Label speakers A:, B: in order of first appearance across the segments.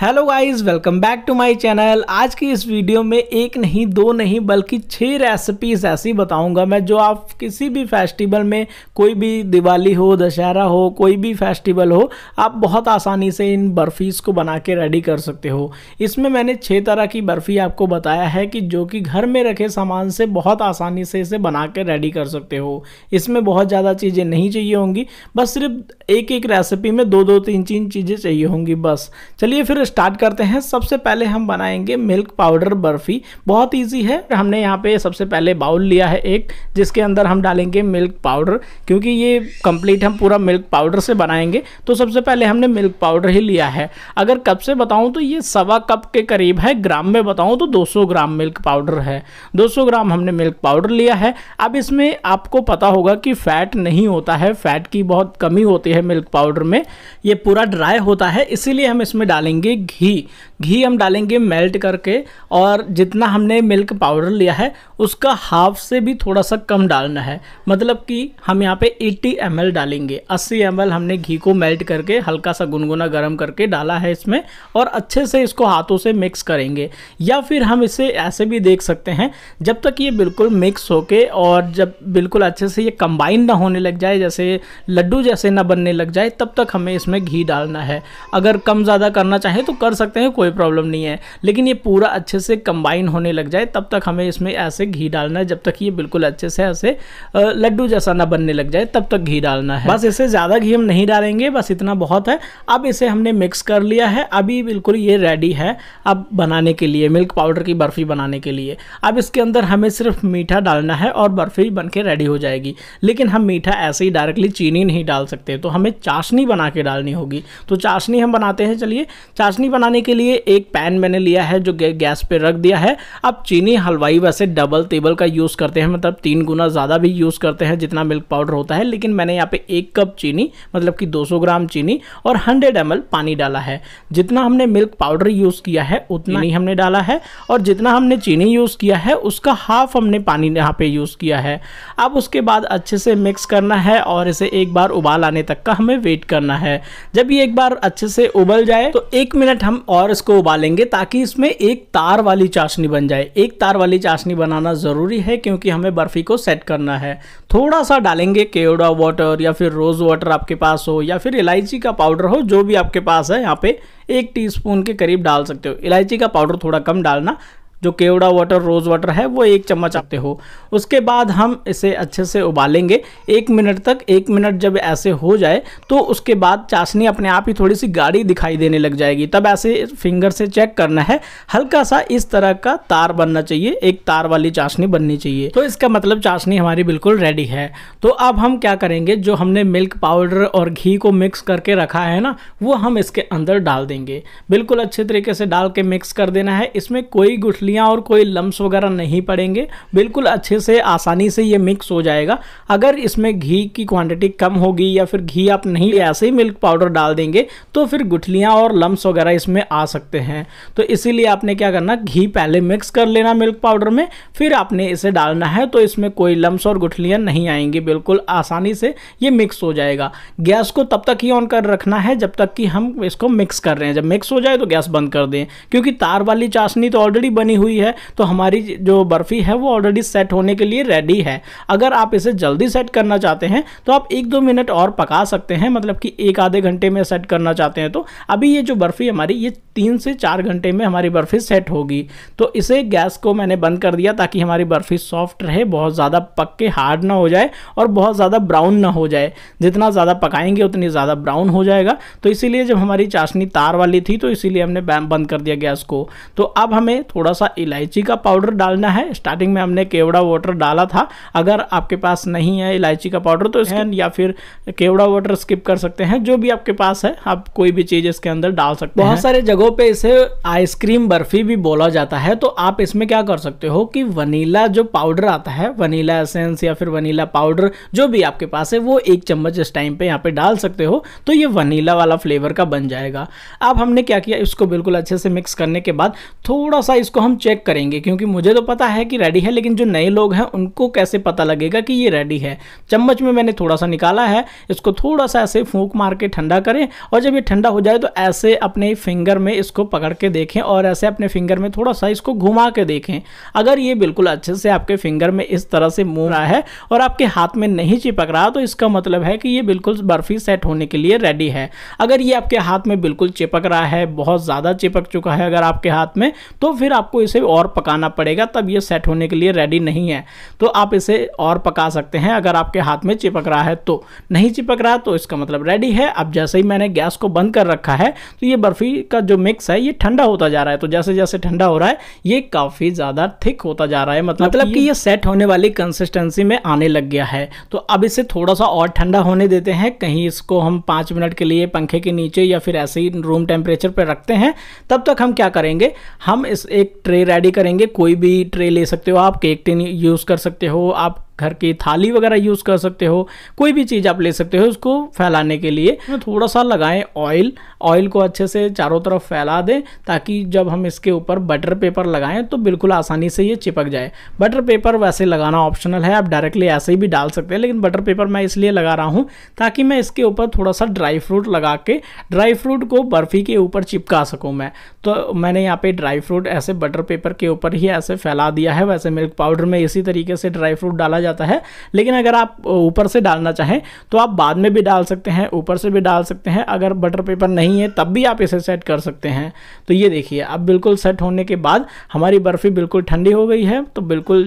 A: Hello guys welcome back to my channel आज की इस वीडियो में एक नहीं दो नहीं बल्कि छः रेसिपीज ऐसी बताऊंगा मैं जो आप किसी भी फेस्टिवल में कोई भी दिवाली हो दशहरा हो कोई भी फेस्टिवल हो आप बहुत आसानी से इन बर्फ़ीज़ को बना के रेडी कर सकते हो इसमें मैंने छः तरह की बर्फ़ी आपको बताया है कि जो कि घर में रखे सामान से बहुत आसानी से इसे बना के रेडी कर सकते हो इसमें बहुत ज़्यादा चीज़ें नहीं चाहिए होंगी बस सिर्फ एक एक रेसिपी में दो दो तीन तीन चीज़ें चाहिए होंगी बस चलिए फिर स्टार्ट करते हैं सबसे पहले हम बनाएंगे मिल्क पाउडर बर्फ़ी बहुत ईजी है हमने यहाँ पे सबसे पहले बाउल लिया है एक जिसके अंदर हम डालेंगे मिल्क पाउडर क्योंकि ये कंप्लीट हम पूरा मिल्क पाउडर से बनाएंगे तो सबसे पहले हमने मिल्क पाउडर ही लिया है अगर कप से बताऊँ तो ये सवा कप के करीब है ग्राम में बताऊँ तो 200 ग्राम मिल्क पाउडर है 200 ग्राम हमने मिल्क पाउडर लिया है अब इसमें आपको पता होगा कि फ़ैट नहीं होता है फ़ैट की बहुत कमी होती है मिल्क पाउडर में ये पूरा ड्राई होता है इसीलिए हम इसमें डालेंगे घी घी हम डालेंगे मेल्ट करके और जितना हमने मिल्क पाउडर लिया है उसका हाफ से भी थोड़ा सा कम डालना है मतलब कि हम यहाँ पे 80 एम डालेंगे 80 एम हमने घी को मेल्ट करके हल्का सा गुनगुना गर्म करके डाला है इसमें और अच्छे से इसको हाथों से मिक्स करेंगे या फिर हम इसे ऐसे भी देख सकते हैं जब तक ये बिल्कुल मिक्स होके और जब बिल्कुल अच्छे से ये कंबाइन ना होने लग जाए जैसे लड्डू जैसे ना बनने लग जाए तब तक हमें इसमें घी डालना है अगर कम ज़्यादा करना चाहें तो कर सकते हैं कोई कोई प्रॉब्लम नहीं है लेकिन ये पूरा अच्छे से कंबाइन होने लग जाए तब तक हमें इसमें ऐसे घी डालना है जब तक ये बिल्कुल अच्छे से ऐसे लड्डू जैसा ना बनने लग जाए तब तक घी डालना है बस इसे ज़्यादा घी हम नहीं डालेंगे बस इतना बहुत है अब इसे हमने मिक्स कर लिया है अभी बिल्कुल ये रेडी है अब बनाने के लिए मिल्क पाउडर की बर्फ़ी बनाने के लिए अब इसके अंदर हमें सिर्फ मीठा डालना है और बर्फ़ी बन के रेडी हो जाएगी लेकिन हम मीठा ऐसे ही डायरेक्टली चीनी नहीं डाल सकते तो हमें चाशनी बना के डालनी होगी तो चाशनी हम बनाते हैं चलिए चाशनी बनाने के लिए एक पैन मैंने लिया है जो गैस पे रख दिया है अब चीनी हलवाई वैसे डबल टेबल का यूज़ करते हैं मतलब तीन गुना ज़्यादा भी यूज़ करते हैं जितना मिल्क पाउडर होता है लेकिन मैंने यहाँ पे एक कप चीनी मतलब कि 200 ग्राम चीनी और 100 एम पानी डाला है जितना हमने मिल्क पाउडर यूज़ किया है उतना ही हमने डाला है और जितना हमने चीनी यूज़ किया है उसका हाफ हमने पानी यहाँ पे यूज़ किया है अब उसके बाद अच्छे से मिक्स करना है और इसे एक बार उबाल आने तक का हमें वेट करना है जब ये एक बार अच्छे से उबल जाए तो एक मिनट हम और इसको इसको उबालेंगे ताकि इसमें एक तार वाली चाशनी बन जाए एक तार वाली चाशनी बनाना ज़रूरी है क्योंकि हमें बर्फ़ी को सेट करना है थोड़ा सा डालेंगे केवड़ा वाटर या फिर रोज़ वाटर आपके पास हो या फिर इलायची का पाउडर हो जो भी आपके पास है यहाँ पे एक टीस्पून के करीब डाल सकते हो इलायची का पाउडर थोड़ा कम डालना जो केवड़ा वाटर रोज़ वाटर है वो एक चम्मच आते हो उसके बाद हम इसे अच्छे से उबालेंगे एक मिनट तक एक मिनट जब ऐसे हो जाए तो उसके बाद चाशनी अपने आप ही थोड़ी सी गाढ़ी दिखाई देने लग जाएगी तब ऐसे फिंगर से चेक करना है हल्का सा इस तरह का तार बनना चाहिए एक तार वाली चाशनी बननी चाहिए तो इसका मतलब चाशनी हमारी बिल्कुल रेडी है तो अब हम क्या करेंगे जो हमने मिल्क पाउडर और घी को मिक्स करके रखा है ना वो हम इसके अंदर डाल देंगे बिल्कुल अच्छे तरीके से डाल के मिक्स कर देना है इसमें कोई गुठली मछलियाँ और कोई लम्स वगैरह नहीं पड़ेंगे बिल्कुल अच्छे से आसानी से ये मिक्स हो जाएगा अगर इसमें घी की क्वांटिटी कम होगी या फिर घी आप नहीं ऐसे ही मिल्क पाउडर डाल देंगे तो फिर गुठलियाँ और लम्स वगैरह इसमें आ सकते हैं तो इसीलिए आपने क्या करना घी पहले मिक्स कर लेना मिल्क पाउडर में फिर आपने इसे डालना है तो इसमें कोई लम्स और गुठलियाँ नहीं आएंगी बिल्कुल आसानी से ये मिक्स हो जाएगा गैस को तब तक ही ऑन कर रखना है जब तक कि हम इसको मिक्स कर रहे हैं जब मिक्स हो जाए तो गैस बंद कर दें क्योंकि तार वाली चाशनी तो ऑलरेडी बनी हुई है तो हमारी जो बर्फ़ी है वो ऑलरेडी सेट होने के लिए रेडी है अगर आप इसे जल्दी सेट करना चाहते हैं तो आप एक दो मिनट और पका सकते हैं मतलब कि एक आधे घंटे में सेट करना चाहते हैं तो अभी ये जो बर्फ़ी हमारी ये तीन से चार घंटे में हमारी बर्फ़ी सेट होगी तो इसे गैस को मैंने बंद कर दिया ताकि हमारी बर्फ़ी सॉफ्ट रहे बहुत ज़्यादा पक के हार्ड ना हो जाए और बहुत ज़्यादा ब्राउन ना हो जाए जितना ज़्यादा पकाएंगे उतनी ज़्यादा ब्राउन हो जाएगा तो इसीलिए जब हमारी चाशनी तार वाली थी तो इसीलिए हमने बंद कर दिया गैस को तो अब हमें थोड़ा सा सा इलायची का पाउडर डालना है स्टार्टिंग में हमने केवड़ा वाटर डाला था अगर आपके पास नहीं है इलायची का पाउडर तो इसके या फिर केवड़ा वाटर स्किप कर सकते हैं जो भी आपके पास है आप कोई भी चीज़ इसके अंदर डाल सकते हैं बहुत सारे जगहों पर इसे आइसक्रीम बर्फी भी बोला जाता है तो आप इसमें क्या कर सकते हो कि वनीला जो पाउडर आता है वनीला एसेंस या फिर वनीला पाउडर जो भी आपके पास है वो एक चम्मच इस टाइम पे यहाँ पे डाल सकते हो तो ये वनीला वाला फ्लेवर का बन जाएगा अब हमने क्या किया इसको बिल्कुल अच्छे से मिक्स करने के बाद थोड़ा सा इसको हम चेक करेंगे क्योंकि मुझे तो पता है कि रेडी है लेकिन जो नए लोग हैं उनको कैसे पता लगेगा कि ये रेडी है चम्मच में मैंने थोड़ा सा निकाला है इसको थोड़ा सा ऐसे फूक मार के ठंडा करें और जब ये ठंडा हो जाए तो ऐसे अपने फिंगर में इसको पकड़ के देखें और ऐसे अपने फिंगर में थोड़ा सा इसको घुमा के देखें अगर ये बिल्कुल अच्छे से आपके फिंगर में इस तरह से मुँह रहा है और आपके हाथ में नहीं चिपक रहा तो इसका मतलब है कि ये बिल्कुल बर्फ़ी सेट होने के लिए रेडी है अगर ये आपके हाथ में बिल्कुल चिपक रहा है बहुत ज़्यादा चिपक चुका है अगर आपके हाथ में तो फिर आपको इसे और पकाना पड़ेगा तब ये सेट होने के लिए रेडी नहीं है तो आप इसे और पका सकते हैं अगर आपके हाथ में चिपक रहा है तो नहीं चिपक रहा तो इसका मतलब रेडी है अब जैसे ही मैंने गैस को बंद कर रखा है तो ये बर्फ़ी का जो मिक्स है ये ठंडा होता जा रहा है तो जैसे जैसे ठंडा हो रहा है ये काफ़ी ज़्यादा थिक होता जा रहा है मतलब मतलब कि ये सेट होने वाली कंसिस्टेंसी में आने लग गया है तो अब इसे थोड़ा सा और ठंडा होने देते हैं कहीं इसको हम पाँच मिनट के लिए पंखे के नीचे या फिर ऐसे ही रूम टेम्परेचर पर रखते हैं तब तक हम क्या करेंगे हम इस एक ट्रे ट्रे रेडी करेंगे कोई भी ट्रे ले सकते हो आप केक टिन यूज़ कर सकते हो आप घर की थाली वगैरह यूज़ कर सकते हो कोई भी चीज़ आप ले सकते हो उसको फैलाने के लिए हाँ, थोड़ा सा लगाएं ऑयल ऑयल को अच्छे से चारों तरफ फैला दें ताकि जब हम इसके ऊपर बटर पेपर लगाएं तो बिल्कुल आसानी से ये चिपक जाए बटर पेपर वैसे लगाना ऑप्शनल है आप डायरेक्टली ऐसे ही भी डाल सकते हैं लेकिन बटर पेपर मैं इसलिए लगा रहा हूँ ताकि मैं इसके ऊपर थोड़ा सा ड्राई फ्रूट लगा के ड्राई फ्रूट को बर्फ़ी के ऊपर चिपका सकूँ मैं तो मैंने यहाँ पर ड्राई फ्रूट ऐसे बटर पेपर के ऊपर ही ऐसे फैला दिया है वैसे मिल्क पाउडर में इसी तरीके से ड्राई फ्रूट डाला जाता है लेकिन अगर आप ऊपर से डालना चाहें तो आप बाद में भी डाल सकते हैं ऊपर से भी डाल सकते हैं अगर बटर पेपर नहीं नहीं है तब भी आप इसे सेट कर सकते हैं तो ये देखिए अब बिल्कुल सेट होने के बाद हमारी बर्फ़ी बिल्कुल ठंडी हो गई है तो बिल्कुल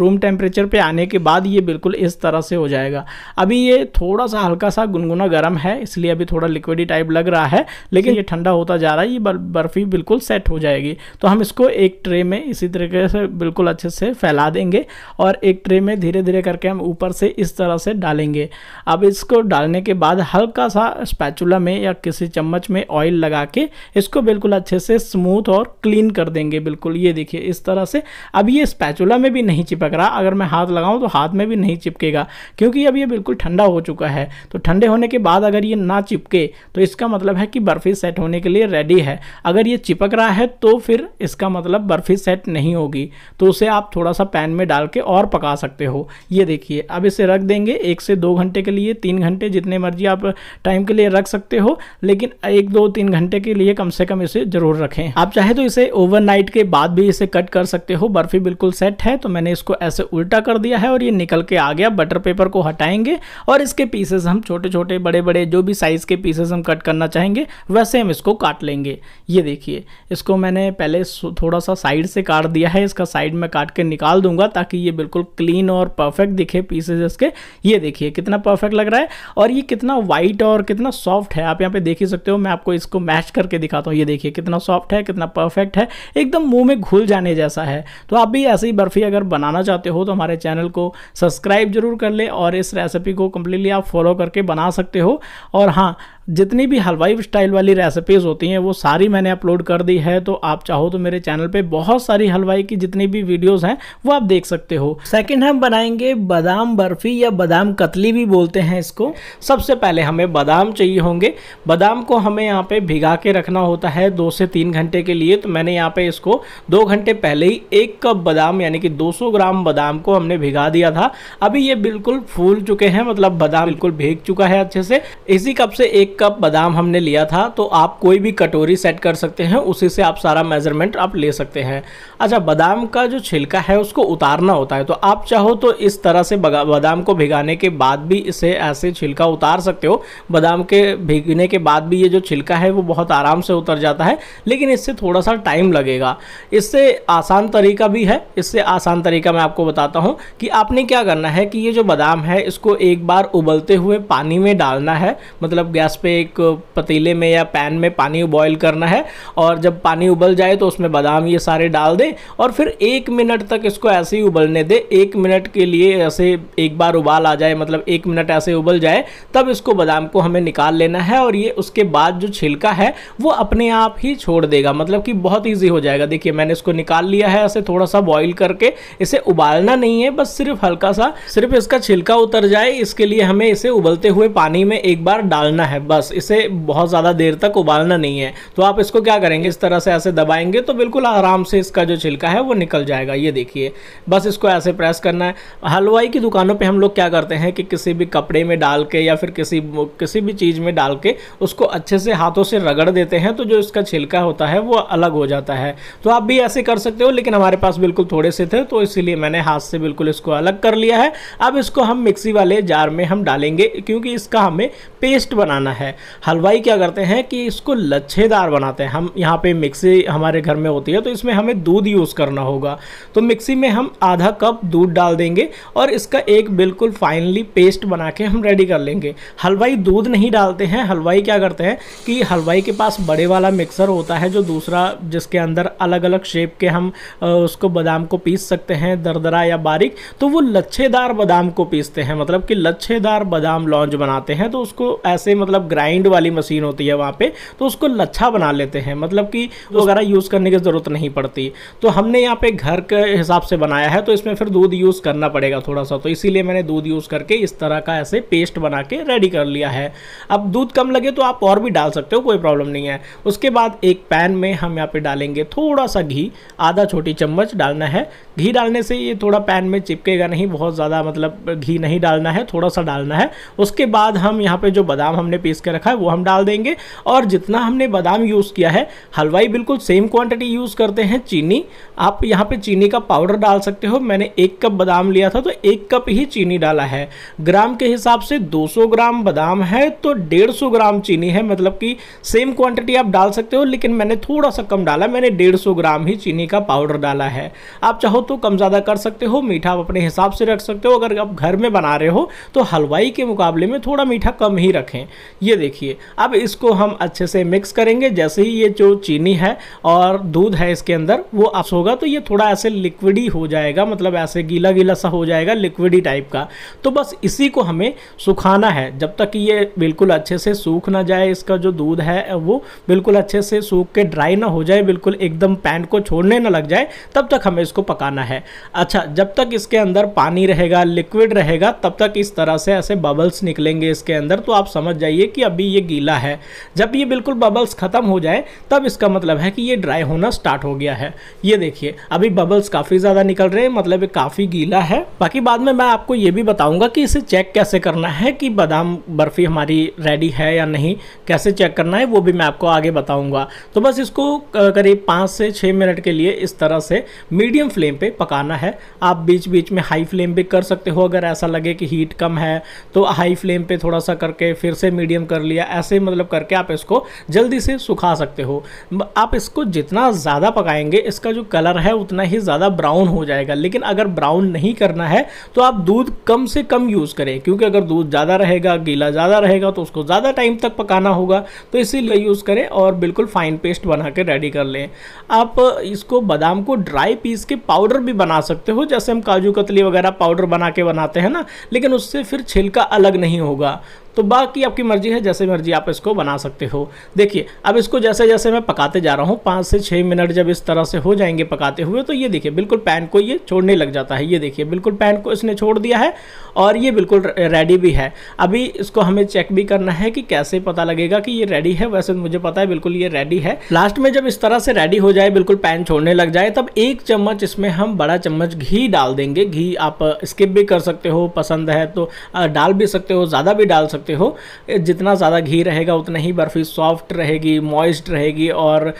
A: रूम टेम्परेचर पे आने के बाद ये बिल्कुल इस तरह से हो जाएगा अभी ये थोड़ा सा हल्का सा गुनगुना गर्म है इसलिए अभी थोड़ा लिक्विडी टाइप लग रहा है लेकिन ये ठंडा होता जा रहा है ये बर्फ़ी बिल्कुल सेट हो जाएगी तो हम इसको एक ट्रे में इसी तरीके से बिल्कुल अच्छे से फैला देंगे और एक ट्रे में धीरे धीरे करके हम ऊपर से इस तरह से डालेंगे अब इसको डालने के बाद हल्का सा स्पैचुला में या किसी चम चम्मच में ऑयल लगा के इसको बिल्कुल अच्छे से स्मूथ और क्लीन कर देंगे बिल्कुल ये देखिए इस तरह से अब ये स्पैचुला में भी नहीं चिपक रहा अगर मैं हाथ लगाऊँ तो हाथ में भी नहीं चिपकेगा क्योंकि अब ये बिल्कुल ठंडा हो चुका है तो ठंडे होने के बाद अगर ये ना चिपके तो इसका मतलब है कि बर्फ़ी सेट होने के लिए रेडी है अगर ये चिपक रहा है तो फिर इसका मतलब बर्फ़ी सेट नहीं होगी तो उसे आप थोड़ा सा पैन में डाल के और पका सकते हो ये देखिए अब इसे रख देंगे एक से दो घंटे के लिए तीन घंटे जितने मर्जी आप टाइम के लिए रख सकते हो लेकिन एक दो तीन घंटे के लिए कम से कम इसे जरूर रखें आप चाहे तो इसे ओवरनाइट के बाद भी इसे कट कर सकते हो बर्फी बिल्कुल सेट है तो मैंने इसको ऐसे उल्टा कर दिया है और ये निकल के आ गया बटर पेपर को हटाएंगे और इसके पीसेस हम छोटे छोटे बड़े बड़े जो भी साइज के पीसेस हम कट करना चाहेंगे वैसे हम इसको काट लेंगे ये देखिए इसको मैंने पहले थोड़ा सा साइड से काट दिया है इसका साइड में काट के निकाल दूंगा ताकि ये बिल्कुल क्लीन और परफेक्ट दिखे पीसेज इसके ये देखिए कितना परफेक्ट लग रहा है और ये कितना वाइट और कितना सॉफ्ट है आप यहाँ पे देख ही सकते सकते हो मैं आपको इसको मैच करके दिखाता हूँ ये देखिए कितना सॉफ्ट है कितना परफेक्ट है एकदम मुंह में घुल जाने जैसा है तो आप भी ऐसी बर्फ़ी अगर बनाना चाहते हो तो हमारे चैनल को सब्सक्राइब जरूर कर ले और इस रेसिपी को कम्प्लीटली आप फॉलो करके बना सकते हो और हाँ जितनी भी हलवाई स्टाइल वाली रेसिपीज़ होती हैं वो सारी मैंने अपलोड कर दी है तो आप चाहो तो मेरे चैनल पे बहुत सारी हलवाई की जितनी भी वीडियोस हैं वो आप देख सकते हो सेकंड हम बनाएंगे बादाम बर्फ़ी या बादाम कतली भी बोलते हैं इसको सबसे पहले हमें बादाम चाहिए होंगे बादाम को हमें यहाँ पर भिगा के रखना होता है दो से तीन घंटे के लिए तो मैंने यहाँ पर इसको दो घंटे पहले ही एक कप बादाम यानी कि दो ग्राम बादाम को हमने भिगा दिया था अभी ये बिल्कुल फूल चुके हैं मतलब बादाम बिल्कुल भीग चुका है अच्छे से इसी कप से एक कप बादाम हमने लिया था तो आप कोई भी कटोरी सेट कर सकते हैं उसी से आप सारा मेज़रमेंट आप ले सकते हैं अच्छा बादाम का जो छिलका है उसको उतारना होता है तो आप चाहो तो इस तरह से बादाम को भिगाने के बाद भी इसे ऐसे छिलका उतार सकते हो बादाम के भिगने के बाद भी ये जो छिलका है वो बहुत आराम से उतर जाता है लेकिन इससे थोड़ा सा टाइम लगेगा इससे आसान तरीका भी है इससे आसान तरीका मैं आपको बताता हूँ कि आपने क्या करना है कि ये जो बादाम है इसको एक बार उबलते हुए पानी में डालना है मतलब गैस पे एक पतीले में या पैन में पानी उबॉयल करना है और जब पानी उबल जाए तो उसमें बादाम ये सारे डाल दें और फिर एक मिनट तक इसको ऐसे ही उबलने दें एक मिनट के लिए ऐसे एक बार उबाल आ जाए मतलब एक मिनट ऐसे उबल जाए तब इसको बादाम को हमें निकाल लेना है और ये उसके बाद जो छिलका है वो अपने आप ही छोड़ देगा मतलब कि बहुत ईजी हो जाएगा देखिए मैंने इसको निकाल लिया है ऐसे थोड़ा सा बॉयल करके इसे उबालना नहीं है बस सिर्फ हल्का सा सिर्फ इसका छिलका उतर जाए इसके लिए हमें इसे उबलते हुए पानी में एक बार डालना है बस बस इसे बहुत ज़्यादा देर तक उबालना नहीं है तो आप इसको क्या करेंगे इस तरह से ऐसे दबाएंगे तो बिल्कुल आराम से इसका जो छिलका है वो निकल जाएगा ये देखिए बस इसको ऐसे प्रेस करना है हलवाई की दुकानों पे हम लोग क्या करते हैं कि किसी भी कपड़े में डाल के या फिर किसी किसी भी चीज़ में डाल के उसको अच्छे से हाथों से रगड़ देते हैं तो जो इसका छिलका होता है वो अलग हो जाता है तो आप भी ऐसे कर सकते हो लेकिन हमारे पास बिल्कुल थोड़े से थे तो इसीलिए मैंने हाथ से बिल्कुल इसको अलग कर लिया है अब इसको हम मिक्सी वाले जार में हम डालेंगे क्योंकि इसका हमें पेस्ट बनाना है है हलवाई क्या करते हैं कि इसको लच्छेदार बनाते हैं हम यहाँ पे मिक्सी हमारे घर में होती है तो इसमें हमें दूध यूज़ करना होगा तो मिक्सी में हम आधा कप दूध डाल देंगे और इसका एक बिल्कुल फाइनली पेस्ट बना के हम रेडी कर लेंगे हलवाई दूध नहीं डालते हैं हलवाई क्या करते हैं कि हलवाई के पास बड़े वाला मिक्सर होता है जो दूसरा जिसके अंदर अलग अलग शेप के हम उसको बादाम को पीस सकते हैं दरदरा या बारीक तो वो लच्छेदार बादाम को पीसते हैं मतलब कि लच्छेदार बादाम लॉन्च बनाते हैं तो उसको ऐसे मतलब ग्राइंड वाली मशीन होती है वहाँ पे तो उसको लच्छा बना लेते हैं मतलब कि वगैरह यूज़ करने की ज़रूरत नहीं पड़ती तो हमने यहाँ पे घर के हिसाब से बनाया है तो इसमें फिर दूध यूज़ करना पड़ेगा थोड़ा सा तो इसीलिए मैंने दूध यूज़ करके इस तरह का ऐसे पेस्ट बना के रेडी कर लिया है अब दूध कम लगे तो आप और भी डाल सकते हो कोई प्रॉब्लम नहीं है उसके बाद एक पैन में हम यहाँ पर डालेंगे थोड़ा सा घी आधा छोटी चम्मच डालना है घी डालने से ये थोड़ा पैन में चिपकेगा नहीं बहुत ज़्यादा मतलब घी नहीं डालना है थोड़ा सा डालना है उसके बाद हम यहाँ पर जो बादाम हमने पीस पीस के रखा है वो हम डाल देंगे और जितना हमने बादाम यूज़ किया है हलवाई बिल्कुल सेम क्वांटिटी यूज़ करते हैं चीनी आप यहाँ पे चीनी का पाउडर डाल सकते हो मैंने एक कप बादाम लिया था तो एक कप ही चीनी डाला है ग्राम के हिसाब से 200 ग्राम बादाम है तो 150 ग्राम चीनी है मतलब कि सेम क्वांटिटी आप डाल सकते हो लेकिन मैंने थोड़ा सा कम डाला मैंने डेढ़ ग्राम ही चीनी का पाउडर डाला है आप चाहो तो कम ज़्यादा कर सकते हो मीठा आप अपने हिसाब से रख सकते हो अगर आप घर में बना रहे हो तो हलवाई के मुकाबले में थोड़ा मीठा कम ही रखें ये देखिए अब इसको हम अच्छे से मिक्स करेंगे जैसे ही ये जो चीनी है और दूध है इसके अंदर वो अस होगा तो ये थोड़ा ऐसे लिक्विडी हो जाएगा मतलब ऐसे गीला गीला सा हो जाएगा लिक्विडी टाइप का तो बस इसी को हमें सुखाना है जब तक ये बिल्कुल अच्छे से सूख ना जाए इसका जो दूध है वो बिल्कुल अच्छे से सूख के ड्राई ना हो जाए बिल्कुल एकदम पैन को छोड़ने ना लग जाए तब तक हमें इसको पकाना है अच्छा जब तक इसके अंदर पानी रहेगा लिक्विड रहेगा तब तक इस तरह से ऐसे बबल्स निकलेंगे इसके अंदर तो आप समझ जाइए कि अभी ये गीला है जब ये बिल्कुल बबल्स ख़त्म हो जाए तब इसका मतलब है कि ये ड्राई होना स्टार्ट हो गया है ये देखिए अभी बबल्स काफ़ी ज़्यादा निकल रहे हैं मतलब ये काफ़ी गीला है बाकी बाद में मैं आपको ये भी बताऊँगा कि इसे चेक कैसे करना है कि बादाम बर्फ़ी हमारी रेडी है या नहीं कैसे चेक करना है वो भी मैं आपको आगे बताऊँगा तो बस इसको करीब पाँच से छः मिनट के लिए इस तरह से मीडियम फ्लेम पर पकाना है आप बीच बीच में हाई फ्लेम भी कर सकते हो अगर ऐसा लगे कि हीट कम है तो हाई फ्लेम पे थोड़ा सा करके फिर से मीडियम कर लिया ऐसे मतलब करके आप इसको जल्दी से सुखा सकते हो आप इसको जितना ज़्यादा पकाएंगे इसका जो कलर है उतना ही ज़्यादा ब्राउन हो जाएगा लेकिन अगर ब्राउन नहीं करना है तो आप दूध कम से कम यूज़ करें क्योंकि अगर दूध ज़्यादा रहेगा गीला ज़्यादा रहेगा तो उसको ज़्यादा टाइम तक पकाना होगा तो इसीलिए यूज़ करें और बिल्कुल फाइन पेस्ट बना के रेडी कर लें आप इसको बादाम को ड्राई पीस के पाउडर भी बना सकते हो जैसे हम काजू कतली वगैरह पाउडर बना के बनाते हैं ना लेकिन उससे फिर छिलका अलग नहीं होगा तो बाकी आपकी मर्जी है जैसे मर्जी आप इसको बना सकते हो देखिए अब इसको जैसे जैसे मैं पकाते जा रहा हूँ पाँच से छः मिनट जब इस तरह से हो जाएंगे पकाते हुए तो ये देखिए बिल्कुल पैन को ये छोड़ने लग जाता है ये देखिए बिल्कुल पैन को इसने छोड़ दिया है और ये बिल्कुल रेडी भी है अभी इसको हमें चेक भी करना है कि कैसे पता लगेगा कि ये रेडी है वैसे तो मुझे पता है बिल्कुल ये रेडी है लास्ट में जब इस तरह से रेडी हो जाए बिल्कुल पैन छोड़ने लग जाए तब एक चम्मच इसमें हम बड़ा चम्मच घी डाल देंगे घी आप स्किप भी कर सकते हो पसंद है तो डाल भी सकते हो ज़्यादा भी डाल सकते सकते हो जितना ज़्यादा घी रहेगा उतना ही बर्फ़ी सॉफ्ट रहेगी मॉइस्ट रहेगी और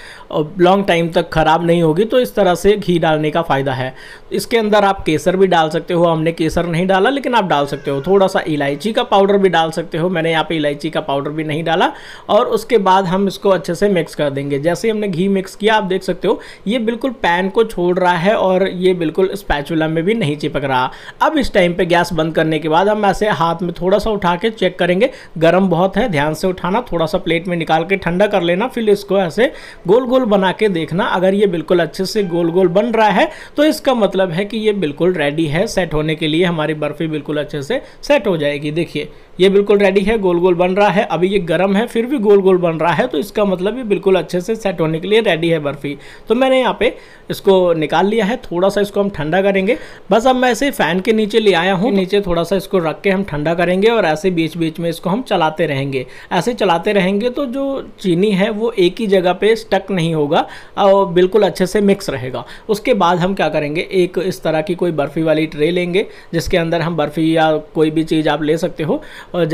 A: लॉन्ग टाइम तक ख़राब नहीं होगी तो इस तरह से घी डालने का फ़ायदा है इसके अंदर आप केसर भी डाल सकते हो हमने केसर नहीं डाला लेकिन आप डाल सकते हो थोड़ा सा इलायची का पाउडर भी डाल सकते हो मैंने यहाँ पर इलायची का पाउडर भी नहीं डाला और उसके बाद हम इसको अच्छे से मिक्स कर देंगे जैसे हमने घी मिक्स किया आप देख सकते हो ये बिल्कुल पैन को छोड़ रहा है और ये बिल्कुल स्पैचुला में भी नहीं चिपक रहा अब इस टाइम पर गैस बंद करने के बाद हम ऐसे हाथ में थोड़ा सा उठा के चेक करेंगे करेंगे गर्म बहुत है ध्यान से उठाना थोड़ा सा प्लेट में निकाल के ठंडा कर लेना फिर इसको ऐसे गोल गोल बना के देखना अगर ये बिल्कुल अच्छे से गोल गोल बन रहा है तो इसका मतलब है कि ये बिल्कुल रेडी है सेट होने के लिए हमारी बर्फ़ी बिल्कुल अच्छे से सेट हो जाएगी देखिए ये बिल्कुल रेडी है गोल गोल बन रहा है अभी ये गर्म है फिर भी गोल गोल बन रहा है तो इसका मतलब ये बिल्कुल अच्छे से सेट होने के लिए रेडी है बर्फ़ी तो मैंने यहाँ पे इसको निकाल लिया है थोड़ा सा इसको हम ठंडा करेंगे बस अब मैं इसे फ़ैन के नीचे ले आया हूँ नीचे थोड़ा सा इसको रख के हम ठंडा करेंगे और ऐसे बीच बीच में में इसको हम चलाते रहेंगे ऐसे चलाते रहेंगे तो जो चीनी है वो एक ही जगह पे स्टक नहीं होगा और बिल्कुल अच्छे से मिक्स रहेगा उसके बाद हम क्या करेंगे एक इस तरह की कोई बर्फ़ी वाली ट्रे लेंगे जिसके अंदर हम बर्फ़ी या कोई भी चीज़ आप ले सकते हो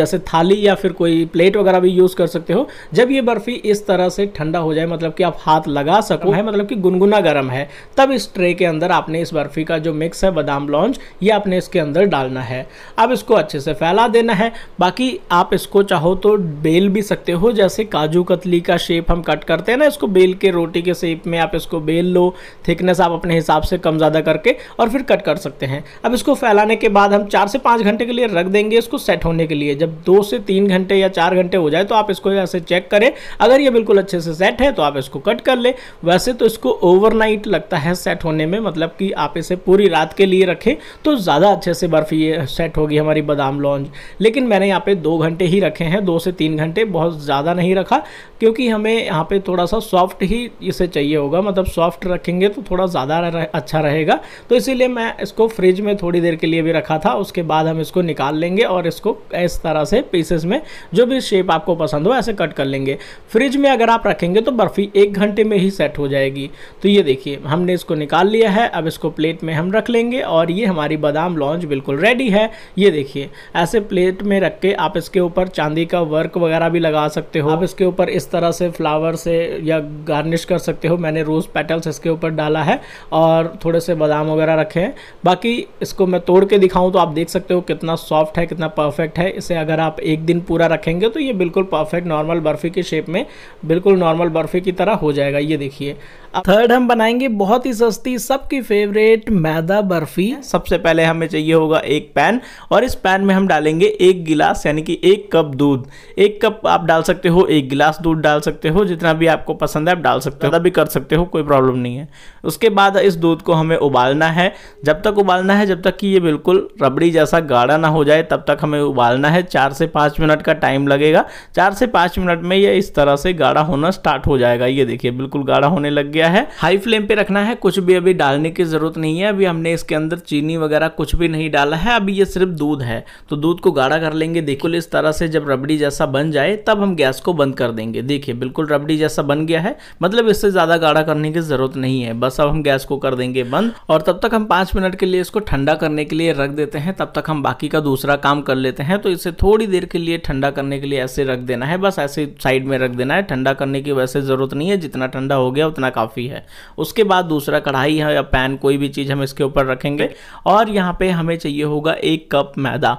A: जैसे थाली या फिर कोई प्लेट वगैरह भी यूज़ कर सकते हो जब ये बर्फ़ी इस तरह से ठंडा हो जाए मतलब कि आप हाथ लगा सको है मतलब कि गुनगुना गर्म है तब इस ट्रे के अंदर आपने इस बर्फ़ी का जो मिक्स है बादाम लॉन्च ये आपने इसके अंदर डालना है अब इसको अच्छे से फैला देना है बाकी आप इसको चाहो तो बेल भी सकते हो जैसे काजू कतली का शेप हम कट करते हैं ना इसको बेल के रोटी के शेप में आप इसको बेल लो थिकनेस आप अपने हिसाब से कम ज़्यादा करके और फिर कट कर सकते हैं अब इसको फैलाने के बाद हम चार से पाँच घंटे के लिए रख देंगे इसको सेट होने के लिए जब दो से तीन घंटे या चार घंटे हो जाए तो आप इसको ऐसे चेक करें अगर ये बिल्कुल अच्छे से सेट है तो आप इसको कट कर ले वैसे तो इसको ओवरनाइट लगता है सेट होने में मतलब कि आप इसे पूरी रात के लिए रखें तो ज़्यादा अच्छे से बर्फ़ी सेट होगी हमारी बादाम लॉन्च लेकिन मैंने यहाँ पे दो घंटे ही रखे हैं दो से तीन घंटे बहुत ज़्यादा नहीं रखा क्योंकि हमें यहाँ पे थोड़ा सा सॉफ्ट ही इसे चाहिए होगा मतलब सॉफ्ट रखेंगे तो थोड़ा ज़्यादा रह, अच्छा रहेगा तो इसीलिए मैं इसको फ्रिज में थोड़ी देर के लिए भी रखा था उसके बाद हम इसको निकाल लेंगे और इसको इस तरह से पीसेस में जो भी शेप आपको पसंद हो ऐसे कट कर लेंगे फ्रिज में अगर आप रखेंगे तो बर्फ़ी एक घंटे में ही सेट हो जाएगी तो ये देखिए हमने इसको निकाल लिया है अब इसको प्लेट में हम रख लेंगे और ये हमारी बादाम लॉन्च बिल्कुल रेडी है ये देखिए ऐसे प्लेट में रख के आप इसके ऊपर चांदी का वर्क वगैरह भी लगा सकते हो आप इसके ऊपर इस तरह से फ्लावर से या गार्निश कर सकते हो मैंने रोज़ पेटल्स इसके ऊपर डाला है और थोड़े से बादाम वगैरह रखे हैं बाकी इसको मैं तोड़ के दिखाऊँ तो आप देख सकते हो कितना सॉफ्ट है कितना परफेक्ट है इसे अगर आप एक दिन पूरा रखेंगे तो ये बिल्कुल परफेक्ट नॉर्मल बर्फ़ी के शेप में बिल्कुल नॉर्मल बर्फ़ी की तरह हो जाएगा ये देखिए थर्ड हम बनाएंगे बहुत ही सस्ती सबकी फेवरेट मैदा बर्फी सबसे पहले हमें चाहिए होगा एक पैन और इस पैन में हम डालेंगे एक गिलास यानी कि एक कप दूध एक कप आप डाल सकते हो एक गिलास दूध डाल सकते हो जितना भी आपको पसंद है आप डाल सकते हो भी कर सकते हो कोई प्रॉब्लम नहीं है उसके बाद इस दूध को हमें उबालना है जब तक उबालना है जब तक कि ये बिल्कुल रबड़ी जैसा गाढ़ा ना हो जाए तब तक हमें उबालना है चार से पाँच मिनट का टाइम लगेगा चार से पाँच मिनट में यह इस तरह से गाढ़ा होना स्टार्ट हो जाएगा ये देखिए बिल्कुल गाढ़ा होने लग गया गया है हाई फ्लेम पे रखना है कुछ भी अभी डालने की जरूरत नहीं है अभी हमने इसके अंदर चीनी वगैरह कुछ भी नहीं डाला है अभी ये सिर्फ दूध है तो दूध को गाढ़ा कर लेंगे बिल्कुल इस तरह से जब रबड़ी जैसा बन जाए तब हम गैस को बंद कर देंगे देखिए बिल्कुल रबड़ी जैसा बन गया है मतलब इससे ज्यादा गाढ़ा करने की जरूरत नहीं है बस अब हम गैस को कर देंगे बंद और तब तक हम पांच मिनट के लिए इसको ठंडा करने के लिए रख देते हैं तब तक हम बाकी का दूसरा काम कर लेते हैं तो इसे थोड़ी देर के लिए ठंडा करने के लिए ऐसे रख देना है बस ऐसे साइड में रख देना है ठंडा करने की वैसे जरूरत नहीं है जितना ठंडा हो गया उतना काफी काफ़ी है उसके बाद दूसरा कढ़ाई है या पैन कोई भी चीज़ हम इसके ऊपर रखेंगे और यहाँ पे हमें चाहिए होगा एक कप मैदा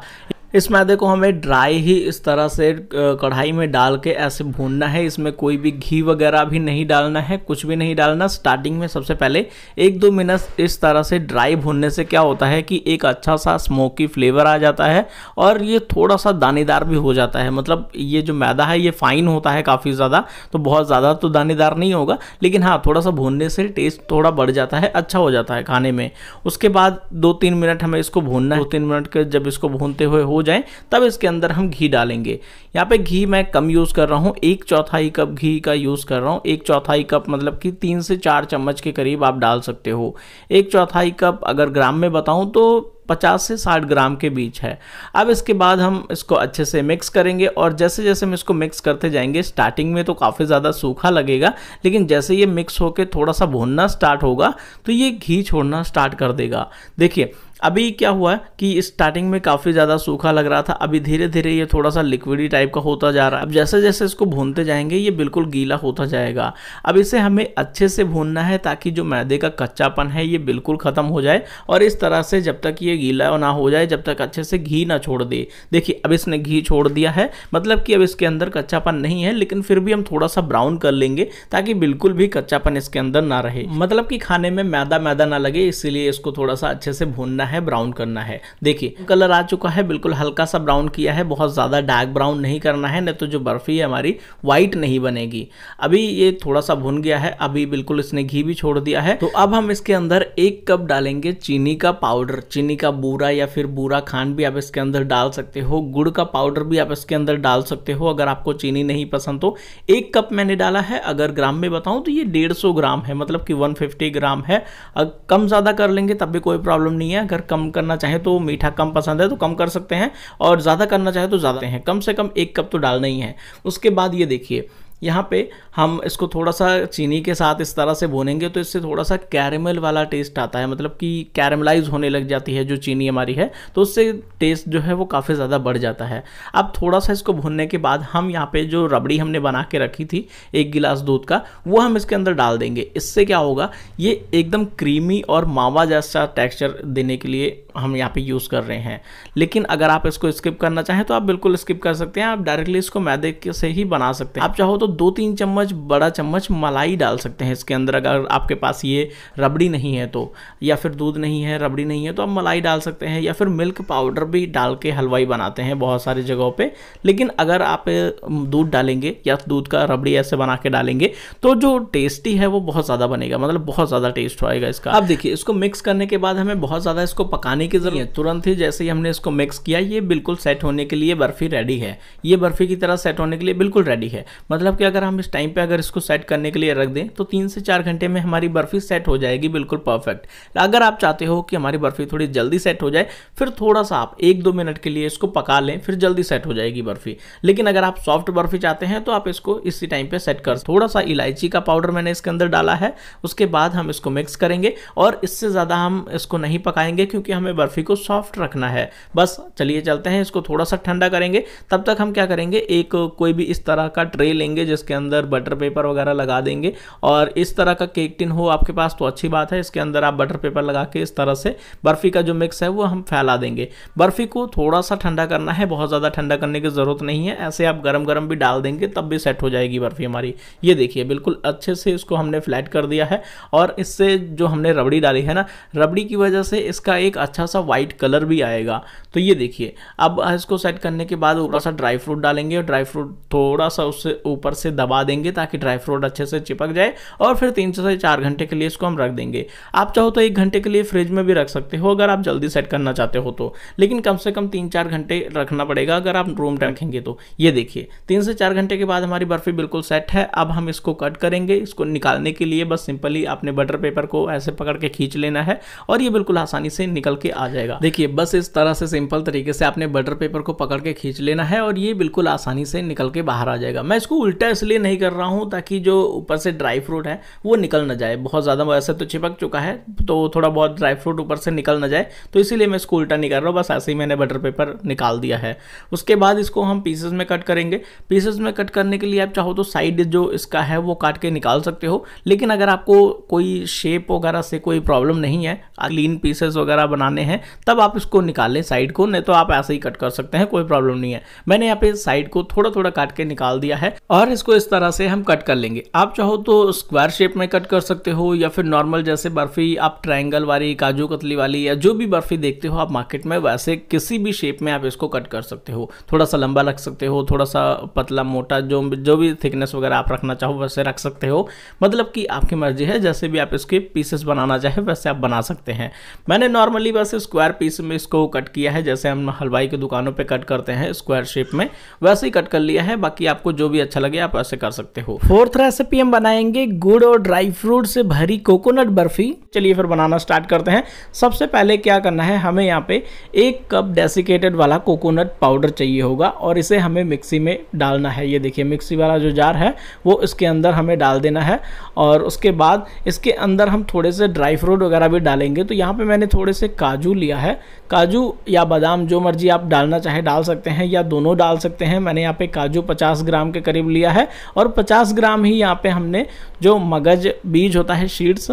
A: इस मैदे को हमें ड्राई ही इस तरह से कढ़ाई में डाल के ऐसे भूनना है इसमें कोई भी घी वगैरह भी नहीं डालना है कुछ भी नहीं डालना स्टार्टिंग में सबसे पहले एक दो मिनट इस तरह से ड्राई भूनने से क्या होता है कि एक अच्छा सा स्मोकी फ्लेवर आ जाता है और ये थोड़ा सा दानेदार भी हो जाता है मतलब ये जो मैदा है ये फाइन होता है काफ़ी ज़्यादा तो बहुत ज़्यादा तो दानेदार नहीं होगा लेकिन हाँ थोड़ा सा भूनने से टेस्ट थोड़ा बढ़ जाता है अच्छा हो जाता है खाने में उसके बाद दो तीन मिनट हमें इसको भूनना है दो तीन मिनट के जब इसको भूनते हुए हो जाए तब इसके अंदर हम घी डालेंगे यहाँ पे घी मैं कम यूज़ कर रहा हूँ एक चौथाई कप घी का यूज़ कर रहा हूँ एक चौथाई कप मतलब कि तीन से चार चम्मच के करीब आप डाल सकते हो एक चौथाई कप अगर ग्राम में बताऊँ तो पचास से साठ ग्राम के बीच है अब इसके बाद हम इसको अच्छे से मिक्स करेंगे और जैसे जैसे हम इसको मिक्स करते जाएंगे स्टार्टिंग में तो काफ़ी ज़्यादा सूखा लगेगा लेकिन जैसे ये मिक्स होकर थोड़ा सा भूनना स्टार्ट होगा तो ये घी छोड़ना स्टार्ट कर देगा देखिए अभी क्या हुआ कि स्टार्टिंग में काफ़ी ज़्यादा सूखा लग रहा था अभी धीरे धीरे ये थोड़ा सा लिक्विडी टाइप का होता जा रहा है अब जैसे जैसे इसको भूनते जाएंगे ये बिल्कुल गीला होता जाएगा अब इसे हमें अच्छे से भूनना है ताकि जो मैदे का कच्चापन है ये बिल्कुल ख़त्म हो जाए और इस तरह से जब तक ये गीला ना हो जाए जब तक अच्छे से घी ना छोड़ दे देखिए अब इसने घी छोड़ दिया है मतलब कि अब इसके अंदर कच्चापन नहीं है लेकिन फिर भी हम थोड़ा सा ब्राउन कर लेंगे ताकि बिल्कुल भी कच्चापन इसके अंदर ना रहे मतलब कि खाने में मैदा मैदा ना लगे इसीलिए इसको थोड़ा सा अच्छे से भूनना है है ब्राउन करना है देखिए कलर आ चुका है बिल्कुल हल्का सा ब्राउन किया है बहुत ज़्यादा डार्क ब्राउन नहीं करना है नहीं तो जो बर्फ़ी है हमारी वाइट नहीं बनेगी अभी ये थोड़ा सा भुन गया है अभी बिल्कुल इसने घी भी छोड़ दिया है तो अब हम इसके अंदर एक कप डालेंगे चीनी का पाउडर चीनी का बूरा या फिर बूरा खान भी आप इसके अंदर डाल सकते हो गुड़ का पाउडर भी आप इसके अंदर डाल सकते हो अगर आपको चीनी नहीं पसंद तो एक कप मैंने डाला है अगर ग्राम में बताऊँ तो ये डेढ़ ग्राम है मतलब कि 150 ग्राम है अगर कम ज़्यादा कर लेंगे तब भी कोई प्रॉब्लम नहीं है अगर कम करना चाहें तो मीठा कम पसंद है तो कम कर सकते हैं और ज़्यादा करना चाहें तो ज़्यादा हैं कम से कम एक कप तो डालना ही है उसके बाद ये देखिए यहाँ पे हम इसको थोड़ा सा चीनी के साथ इस तरह से भुनेंगे तो इससे थोड़ा सा कैरेमल वाला टेस्ट आता है मतलब कि कैरेमलाइज होने लग जाती है जो चीनी हमारी है तो उससे टेस्ट जो है वो काफ़ी ज़्यादा बढ़ जाता है अब थोड़ा सा इसको भुनने के बाद हम यहाँ पे जो रबड़ी हमने बना के रखी थी एक गिलास दूध का वो हम इसके अंदर डाल देंगे इससे क्या होगा ये एकदम क्रीमी और मावा जैसा टेक्स्चर देने के लिए हम यहाँ पे यूज़ कर रहे हैं लेकिन अगर आप इसको स्किप करना चाहें तो आप बिल्कुल स्किप कर सकते हैं आप डायरेक्टली इसको मैदे से ही बना सकते हैं आप चाहो तो दो तीन चम्मच बड़ा चम्मच मलाई डाल सकते हैं इसके अंदर अगर आपके पास ये रबड़ी नहीं है तो या फिर दूध नहीं है रबड़ी नहीं है तो आप मलाई डाल सकते हैं या फिर मिल्क पाउडर भी डाल के हलवाई बनाते हैं बहुत सारी जगहों पर लेकिन अगर आप दूध डालेंगे या दूध का रबड़ी ऐसे बना के डालेंगे तो जो टेस्टी है वो बहुत ज़्यादा बनेगा मतलब बहुत ज़्यादा टेस्ट होएगा इसका आप देखिए इसको मिक्स करने के बाद हमें बहुत ज़्यादा इसको पकाने होने की ज़रूरत है तुरंत ही जैसे ही हमने इसको मिक्स किया ये बिल्कुल सेट होने के लिए बर्फ़ी रेडी है ये बर्फ़ी की तरह सेट होने के लिए बिल्कुल रेडी है मतलब कि अगर हम इस टाइम पे अगर इसको सेट करने के लिए रख दें तो तीन से चार घंटे में हमारी बर्फ़ी सेट हो जाएगी बिल्कुल परफेक्ट अगर आप चाहते हो कि हमारी बर्फ़ी थोड़ी जल्दी सेट हो जाए फिर थोड़ा सा आप एक दो मिनट के लिए इसको पका लें फिर जल्दी सेट हो जाएगी बर्फ़ी लेकिन अगर आप सॉफ्ट बर्फ़ी चाहते हैं तो आप इसको इसी टाइम पर सेट कर थोड़ा सा इलायची का पाउडर मैंने इसके अंदर डाला है उसके बाद हम इसको मिक्स करेंगे और इससे ज़्यादा हम इसको नहीं पकाएंगे क्योंकि हमें हमें बर्फ़ी को सॉफ्ट रखना है बस चलिए चलते हैं इसको थोड़ा सा ठंडा करेंगे तब तक हम क्या करेंगे एक कोई भी इस तरह का ट्रे लेंगे जिसके अंदर बटर पेपर वगैरह लगा देंगे और इस तरह का केक टिन हो आपके पास तो अच्छी बात है इसके अंदर आप बटर पेपर लगा के इस तरह से बर्फ़ी का जो मिक्स है वो हम फैला देंगे बर्फ़ी को थोड़ा सा ठंडा करना है बहुत ज़्यादा ठंडा करने की ज़रूरत नहीं है ऐसे आप गर्म गर्म भी डाल देंगे तब भी सेट हो जाएगी बर्फ़ी हमारी ये देखिए बिल्कुल अच्छे से इसको हमने फ्लैट कर दिया है और इससे जो हमने रबड़ी डाली है ना रबड़ी की वजह से इसका एक अच्छा अच्छा सा वाइट कलर भी आएगा तो ये देखिए अब इसको सेट करने के बाद ऊपर सा ड्राई फ्रूट डालेंगे और ड्राई फ्रूट थोड़ा सा उससे ऊपर से दबा देंगे ताकि ड्राई फ्रूट अच्छे से चिपक जाए और फिर तीन से चार घंटे के लिए इसको हम रख देंगे आप चाहो तो एक घंटे के लिए फ्रिज में भी रख सकते हो अगर आप जल्दी सेट करना चाहते हो तो लेकिन कम से कम तीन चार घंटे रखना पड़ेगा अगर आप रूम रखेंगे तो ये देखिए तीन से चार घंटे के बाद हमारी बर्फ़ी बिल्कुल सेट है अब हम इसको कट करेंगे इसको निकालने के लिए बस सिंपली आपने बटर पेपर को ऐसे पकड़ के खींच लेना है और ये बिल्कुल आसानी से निकल के आ जाएगा देखिए बस इस तरह से सिंपल तरीके से आपने बटर पेपर को पकड़ के खींच लेना है और ये बिल्कुल आसानी से निकल के बाहर आ जाएगा मैं इसको उल्टा इसलिए नहीं कर रहा हूँ ताकि जो ऊपर से ड्राई फ्रूट है वो निकल ना जाए बहुत ज़्यादा वैसे तो चिपक चुका है तो थोड़ा बहुत ड्राई फ्रूट ऊपर से निकल ना जाए तो इसीलिए मैं इसको उल्टा नहीं कर रहा हूँ बस ऐसे ही मैंने बटर पेपर निकाल दिया है उसके बाद इसको हम पीसेस में कट करेंगे पीसेस में कट करने के लिए आप चाहो तो साइड जो इसका है वो काट के निकाल सकते हो लेकिन अगर आपको कोई शेप वगैरह से कोई प्रॉब्लम नहीं है लीन पीसेस वगैरह बनाने करने हैं तब आप इसको निकाल लें साइड को नहीं तो आप ऐसे ही कट कर सकते हैं कोई प्रॉब्लम नहीं है मैंने यहाँ पे साइड को थोड़ा थोड़ा काट के निकाल दिया है और इसको इस तरह से हम कट कर लेंगे आप चाहो तो स्क्वायर शेप में कट कर सकते हो या फिर नॉर्मल जैसे बर्फी आप ट्राइंगल वाली काजू कतली वाली या जो भी बर्फी देखते हो आप मार्केट में वैसे किसी भी शेप में आप इसको कट कर सकते हो थोड़ा सा लंबा रख सकते हो थोड़ा सा पतला मोटा जो जो भी थिकनेस वगैरह आप रखना चाहो वैसे रख सकते हो मतलब कि आपकी मर्जी है जैसे भी आप इसके पीसेस बनाना चाहे वैसे आप बना सकते हैं मैंने नॉर्मली बस से स्क्वायर पीस में इसको कट किया है जैसे हम हलवाई की दुकानों पे कट करते हैं स्क्वायर शेप में वैसे ही कट कर लिया है बाकी आपको जो भी अच्छा लगे आप ऐसे कर सकते हो फोर्थ रेसिपी हम बनाएंगे गुड़ और ड्राई फ्रूट से भरी कोकोनट बर्फी चलिए फिर बनाना स्टार्ट करते हैं सबसे पहले क्या करना है हमें यहाँ पे एक कप डेसिकेटेड वाला कोकोनट पाउडर चाहिए होगा और इसे हमें मिक्सी में डालना है ये देखिए मिक्सी वाला जो जार है वो इसके अंदर हमें डाल देना है और उसके बाद इसके अंदर हम थोड़े से ड्राई फ्रूट वगैरह भी डालेंगे तो यहाँ पे मैंने थोड़े से का काजू लिया है काजू या बादाम जो मर्जी आप डालना चाहे डाल सकते हैं या दोनों डाल सकते हैं मैंने यहाँ पे काजू 50 ग्राम के करीब लिया है और 50 ग्राम ही यहाँ पे हमने जो मगज बीज होता है शीट्स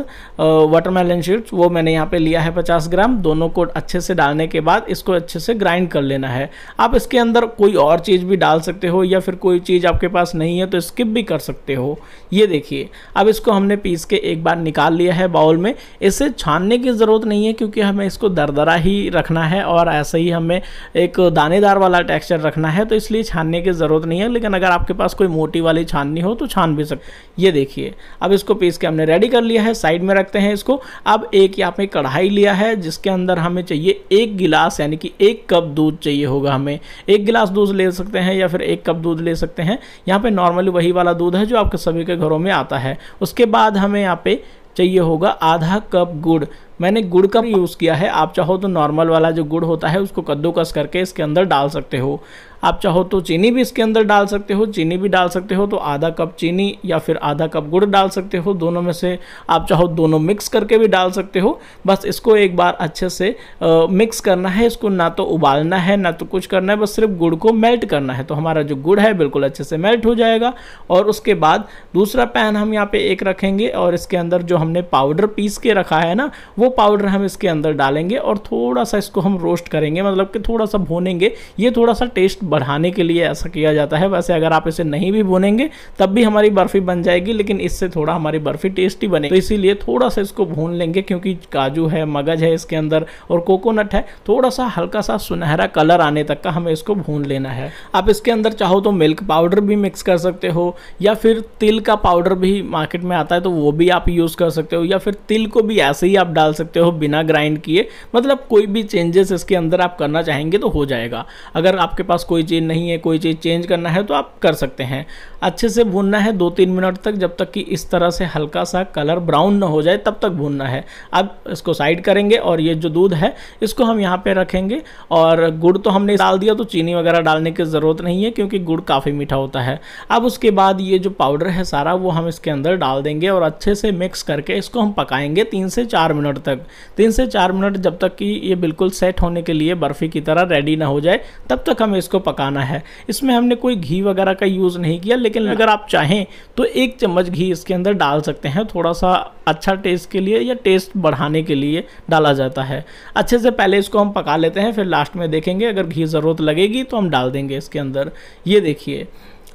A: वाटरमेलन शीट्स वो मैंने यहाँ पे लिया है 50 ग्राम दोनों को अच्छे से डालने के बाद इसको अच्छे से ग्राइंड कर लेना है आप इसके अंदर कोई और चीज़ भी डाल सकते हो या फिर कोई चीज़ आपके पास नहीं है तो स्किप भी कर सकते हो ये देखिए अब इसको हमने पीस के एक बार निकाल लिया है बाउल में इसे छानने की ज़रूरत नहीं है क्योंकि हमें इसको दरदरा ही रखना है और ऐसे ही हमें एक दानेदार वाला टेक्सचर रखना है तो इसलिए छानने की ज़रूरत नहीं है लेकिन अगर आपके पास कोई मोटी वाली छाननी हो तो छान भी सकते ये देखिए अब इसको पीस के हमने रेडी कर लिया है साइड में रखते हैं इसको अब एक यहाँ पे कढ़ाई लिया है जिसके अंदर हमें चाहिए एक गिलास यानी कि एक कप दूध चाहिए होगा हमें एक गिलास दूध ले सकते हैं या फिर एक कप दूध ले सकते हैं यहाँ पर नॉर्मली वही वाला दूध है जो आपके सभी के घरों में आता है उसके बाद हमें यहाँ पे चाहिए होगा आधा कप गुड़ मैंने गुड़ का यूज़ किया है आप चाहो तो नॉर्मल वाला जो गुड़ होता है उसको कद्दूकस करके इसके अंदर डाल सकते हो आप चाहो तो चीनी भी इसके अंदर डाल सकते हो चीनी भी डाल सकते हो तो आधा कप चीनी या फिर आधा कप गुड़ डाल सकते हो दोनों में से आप चाहो दोनों मिक्स करके भी डाल सकते हो बस इसको एक बार अच्छे से आ, मिक्स करना है इसको ना तो उबालना है ना तो कुछ करना है बस सिर्फ गुड़ को मेल्ट करना है तो हमारा जो गुड़ है बिल्कुल अच्छे से मेल्ट हो जाएगा और उसके बाद दूसरा पैन हम यहाँ पर एक रखेंगे और इसके अंदर जो हमने पाउडर पीस के रखा है ना वो पाउडर हम इसके अंदर डालेंगे और थोड़ा सा इसको हम रोस्ट करेंगे मतलब कि थोड़ा सा भूनेंगे ये थोड़ा सा टेस्ट बढ़ाने के लिए ऐसा किया जाता है वैसे अगर आप इसे नहीं भी भूनेंगे तब भी हमारी बर्फ़ी बन जाएगी लेकिन इससे थोड़ा हमारी बर्फ़ी टेस्टी बने तो इसीलिए थोड़ा सा इसको भून लेंगे क्योंकि काजू है मगज है इसके अंदर और कोकोनट है थोड़ा सा हल्का सा सुनहरा कलर आने तक का हमें इसको भून लेना है आप इसके अंदर चाहो तो मिल्क पाउडर भी मिक्स कर सकते हो या फिर तिल का पाउडर भी मार्केट में आता है तो वो भी आप यूज़ कर सकते हो या फिर तिल को भी ऐसे ही आप डाल सकते हो बिना ग्राइंड किए मतलब कोई भी चेंजेस इसके अंदर आप करना चाहेंगे तो हो जाएगा अगर आपके पास कोई कोई चीज़ नहीं है कोई चीज़ चेंज करना है तो आप कर सकते हैं अच्छे से भूनना है दो तीन मिनट तक जब तक कि इस तरह से हल्का सा कलर ब्राउन ना हो जाए तब तक भूनना है अब इसको साइड करेंगे और ये जो दूध है इसको हम यहाँ पर रखेंगे और गुड़ तो हमने डाल दिया तो चीनी वगैरह डालने की ज़रूरत नहीं है क्योंकि गुड़ काफ़ी मीठा होता है अब उसके बाद ये जो पाउडर है सारा वो हम इसके अंदर डाल देंगे और अच्छे से मिक्स करके इसको हम पकाएंगे तीन से चार मिनट तक तीन से चार मिनट जब तक कि ये बिल्कुल सेट होने के लिए बर्फ़ी की तरह रेडी ना हो जाए तब तक हम इसको पकाना है इसमें हमने कोई घी वगैरह का यूज़ नहीं किया लेकिन अगर आप चाहें तो एक चम्मच घी इसके अंदर डाल सकते हैं थोड़ा सा अच्छा टेस्ट के लिए या टेस्ट बढ़ाने के लिए डाला जाता है अच्छे से पहले इसको हम पका लेते हैं फिर लास्ट में देखेंगे अगर घी ज़रूरत लगेगी तो हम डाल देंगे इसके अंदर ये देखिए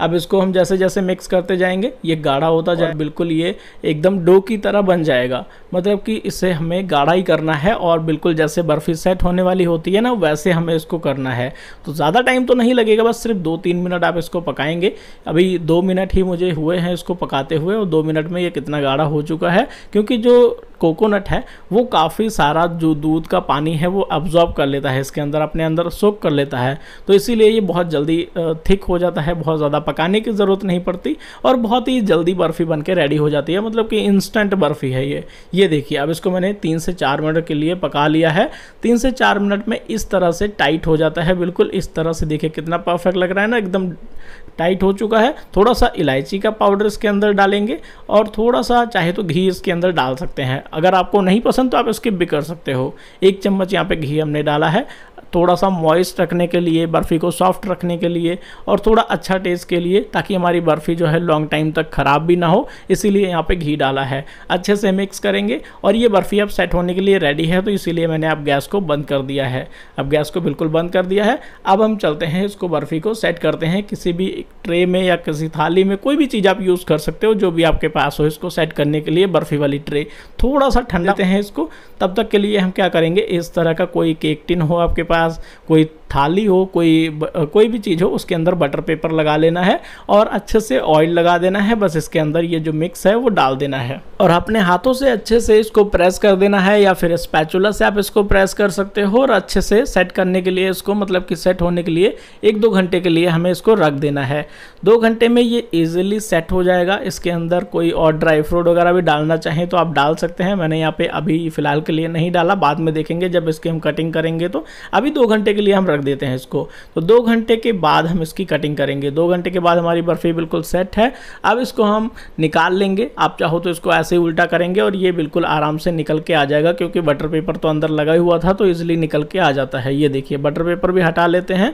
A: अब इसको हम जैसे जैसे मिक्स करते जाएंगे ये गाढ़ा होता जाए बिल्कुल ये एकदम डो की तरह बन जाएगा मतलब कि इसे हमें गाढ़ा ही करना है और बिल्कुल जैसे बर्फ़ी सेट होने वाली होती है ना वैसे हमें इसको करना है तो ज़्यादा टाइम तो नहीं लगेगा बस सिर्फ दो तीन मिनट आप इसको पकाएंगे अभी दो मिनट ही मुझे हुए हैं इसको पकाते हुए और दो मिनट में ये कितना गाढ़ा हो चुका है क्योंकि जो कोकोनट है वो काफ़ी सारा जो दूध का पानी है वो अब्जॉर्ब कर लेता है इसके अंदर अपने अंदर सोख कर लेता है तो इसीलिए ये बहुत जल्दी थिक हो जाता है बहुत ज़्यादा पकाने की ज़रूरत नहीं पड़ती और बहुत ही जल्दी बर्फ़ी बन के रेडी हो जाती है मतलब कि इंस्टेंट बर्फ़ी है ये ये देखिए अब इसको मैंने तीन से चार मिनट के लिए पका लिया है तीन से चार मिनट में इस तरह से टाइट हो जाता है बिल्कुल इस तरह से देखिए कितना परफेक्ट लग रहा है ना एकदम टाइट हो चुका है थोड़ा सा इलायची का पाउडर इसके अंदर डालेंगे और थोड़ा सा चाहे तो घी इसके अंदर डाल सकते हैं अगर आपको नहीं पसंद तो आप इसकी भी कर सकते हो एक चम्मच यहाँ पे घी हमने डाला है थोड़ा सा मॉइस्ट रखने के लिए बर्फ़ी को सॉफ्ट रखने के लिए और थोड़ा अच्छा टेस्ट के लिए ताकि हमारी बर्फ़ी जो है लॉन्ग टाइम तक ख़राब भी ना हो इसीलिए यहाँ पे घी डाला है अच्छे से मिक्स करेंगे और ये बर्फ़ी अब सेट होने के लिए रेडी है तो इसीलिए मैंने अब गैस को बंद कर दिया है अब गैस को बिल्कुल बंद कर दिया है अब हम चलते हैं इसको बर्फ़ी को सेट करते हैं किसी भी ट्रे में या किसी थाली में कोई भी चीज़ आप यूज़ कर सकते हो जो भी आपके पास हो इसको सेट करने के लिए बर्फ़ी वाली ट्रे थोड़ा सा ठंडाते हैं इसको तब तक के लिए हम क्या करेंगे इस तरह का कोई केक टिन हो आपके पास कोई थाली हो कोई कोई भी चीज़ हो उसके अंदर बटर पेपर लगा लेना है और अच्छे से ऑयल लगा देना है बस इसके अंदर ये जो मिक्स है वो डाल देना है और अपने हाथों से अच्छे से इसको प्रेस कर देना है या फिर स्पैचुला से आप इसको प्रेस कर सकते हो और अच्छे से सेट करने के लिए इसको मतलब कि सेट होने के लिए एक दो घंटे के लिए हमें इसको रख देना है दो घंटे में ये ईजिली सेट हो जाएगा इसके अंदर कोई और ड्राई फ्रूट वगैरह भी डालना चाहें तो आप डाल सकते हैं मैंने यहाँ पर अभी फ़िलहाल के लिए नहीं डाला बाद में देखेंगे जब इसकी हम कटिंग करेंगे तो अभी दो घंटे के लिए हम रख देते हैं इसको तो दो घंटे के बाद हम इसकी कटिंग करेंगे दो घंटे के बाद हमारी बर्फ़ी बिल्कुल सेट है अब इसको हम निकाल लेंगे आप चाहो तो इसको ऐसे ही उल्टा करेंगे और ये बिल्कुल आराम से निकल के आ जाएगा क्योंकि बटर पेपर तो अंदर लगा हुआ था तो ईजिली निकल के आ जाता है ये देखिए बटर पेपर भी हटा लेते हैं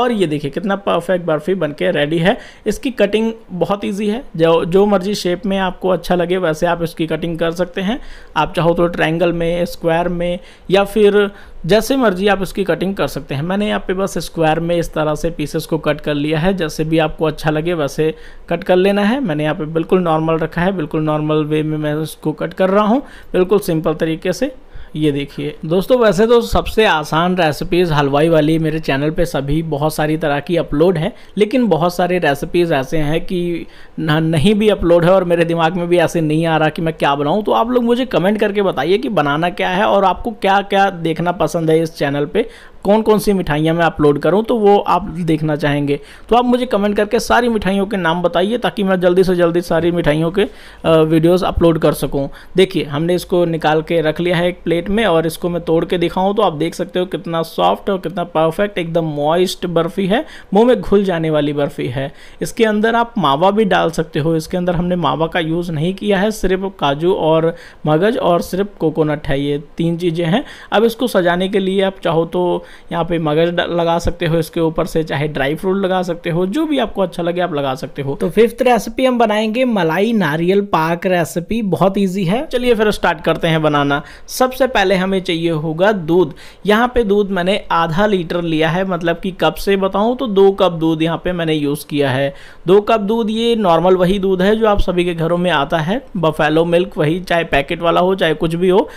A: और ये देखिए कितना परफेक्ट बर्फ़ी बन के रेडी है इसकी कटिंग बहुत ईजी है जो जो मर्जी शेप में आपको अच्छा लगे वैसे आप इसकी कटिंग कर सकते हैं आप चाहो तो ट्रैंगल में स्क्वायर में या फिर जैसे मर्जी आप इसकी कटिंग कर सकते हैं मैंने यहाँ पे बस स्क्वायर में इस तरह से पीसेस को कट कर लिया है जैसे भी आपको अच्छा लगे वैसे कट कर लेना है मैंने यहाँ पे बिल्कुल नॉर्मल रखा है बिल्कुल नॉर्मल वे में मैं इसको कट कर रहा हूँ बिल्कुल सिंपल तरीके से ये देखिए दोस्तों वैसे तो सबसे आसान रेसिपीज़ हलवाई वाली मेरे चैनल पे सभी बहुत सारी तरह की अपलोड है लेकिन बहुत सारे रेसिपीज़ ऐसे हैं कि नहीं भी अपलोड है और मेरे दिमाग में भी ऐसे नहीं आ रहा कि मैं क्या बनाऊँ तो आप लोग मुझे कमेंट करके बताइए कि बनाना क्या है और आपको क्या क्या देखना पसंद है इस चैनल पर कौन कौन सी मिठाइयाँ मैं अपलोड करूँ तो वो आप देखना चाहेंगे तो आप मुझे कमेंट करके सारी मिठाइयों के नाम बताइए ताकि मैं जल्दी से जल्दी सारी मिठाइयों के वीडियोज़ अपलोड कर सकूँ देखिए हमने इसको निकाल के रख लिया है एक प्लेट में और इसको मैं तोड़ के दिखाऊँ तो आप देख सकते हो कितना सॉफ्ट और कितना परफेक्ट एकदम मॉइस्ट बर्फ़ी है मुँह में घुल जाने वाली बर्फ़ी है इसके अंदर आप मावा भी डाल सकते हो इसके अंदर हमने मावा का यूज़ नहीं किया है सिर्फ काजू और मगज और सिर्फ कोकोनट है ये तीन चीज़ें हैं अब इसको सजाने के लिए आप चाहो तो यहाँ पे मगज लगा सकते हो इसके ऊपर से चाहे ड्राई फ्रूट लगा सकते हो जो भी आपको अच्छा लगे आप लगा सकते हो तो फिफ्थ रेसिपी हम बनाएंगे मलाई नारियल पाक रेसिपी बहुत ईजी है चलिए फिर स्टार्ट करते हैं बनाना सबसे पहले हमें चाहिए होगा दूध यहाँ पे दूध मैंने आधा लीटर लिया है मतलब कि कप से बताऊँ तो दो कप दूध यहाँ पे मैंने यूज़ किया है दो कप दूध ये नॉर्मल वही दूध है जो आप सभी के घरों में आता है बफेलो मिल्क वही चाहे पैकेट वाला हो चाहे कुछ भी हो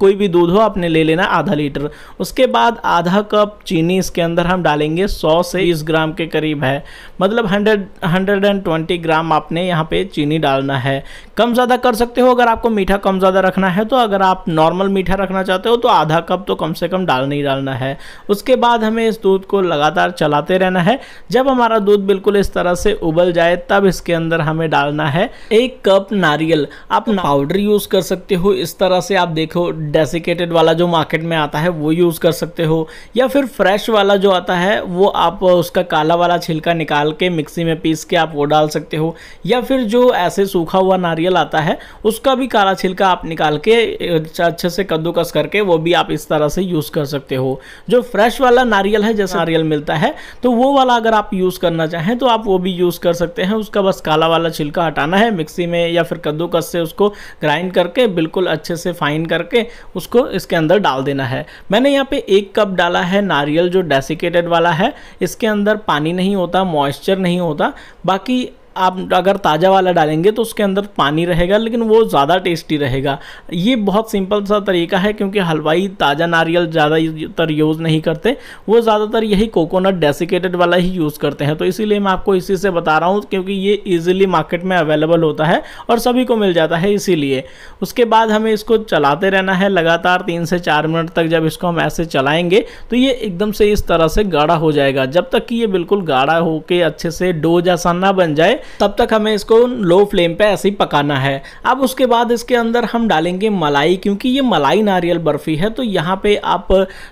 A: कोई भी दूध हो आपने ले लेना आधा लीटर उसके बाद आधा आधा कप चीनी इसके अंदर हम डालेंगे 100 से 20 ग्राम के करीब है मतलब 100 120 ग्राम आपने यहाँ पे चीनी डालना है कम ज़्यादा कर सकते हो अगर आपको मीठा कम ज़्यादा रखना है तो अगर आप नॉर्मल मीठा रखना चाहते हो तो आधा कप तो कम से कम डालना ही डालना है उसके बाद हमें इस दूध को लगातार चलाते रहना है जब हमारा दूध बिल्कुल इस तरह से उबल जाए तब इसके अंदर हमें डालना है एक कप नारियल आप पाउडर यूज़ कर सकते हो इस तरह से आप देखो डेसिकेटेड वाला जो मार्केट में आता है वो यूज़ कर सकते हो या फिर फ्रेश वाला जो आता है वो आप उसका काला वाला छिलका निकाल के मिक्सी में पीस के आप वो डाल सकते हो या फिर जो ऐसे सूखा हुआ नारियल आता है उसका भी काला छिलका आप निकाल के अच्छा, अच्छे से कद्दूकस करके वो भी आप इस तरह से यूज़ कर सकते हो जो फ्रेश वाला नारियल है जैसा नारियल मिलता है तो वो वाला अगर आप यूज़ करना चाहें तो आप वो भी यूज़ कर सकते हैं उसका बस काला वाला छिलका हटाना है मिक्सी में या फिर कद्दूकस से उसको ग्राइंड करके बिल्कुल अच्छे से फाइन करके उसको इसके अंदर डाल देना है मैंने यहाँ पे एक कप डाल वाला है नारियल जो डेसिकेटेड वाला है इसके अंदर पानी नहीं होता मॉइस्चर नहीं होता बाकी आप अगर ताज़ा वाला डालेंगे तो उसके अंदर पानी रहेगा लेकिन वो ज़्यादा टेस्टी रहेगा ये बहुत सिंपल सा तरीका है क्योंकि हलवाई ताज़ा नारियल ज़्यादातर यूज़ नहीं करते वो ज़्यादातर यही कोकोनट डेसिकेटेड वाला ही यूज़ करते हैं तो इसीलिए मैं आपको इसी से बता रहा हूँ क्योंकि ये ईजिली मार्केट में अवेलेबल होता है और सभी को मिल जाता है इसीलिए उसके बाद हमें इसको चलाते रहना है लगातार तीन से चार मिनट तक जब इसको हम ऐसे चलाएँगे तो ये एकदम से इस तरह से गाढ़ा हो जाएगा जब तक कि ये बिल्कुल गाढ़ा के अच्छे से डो जैसा ना बन जाए तब तक हमें इसको लो फ्लेम पे ऐसे ही पकाना है अब उसके बाद इसके अंदर हम डालेंगे मलाई क्योंकि ये मलाई नारियल बर्फ़ी है तो यहाँ पे आप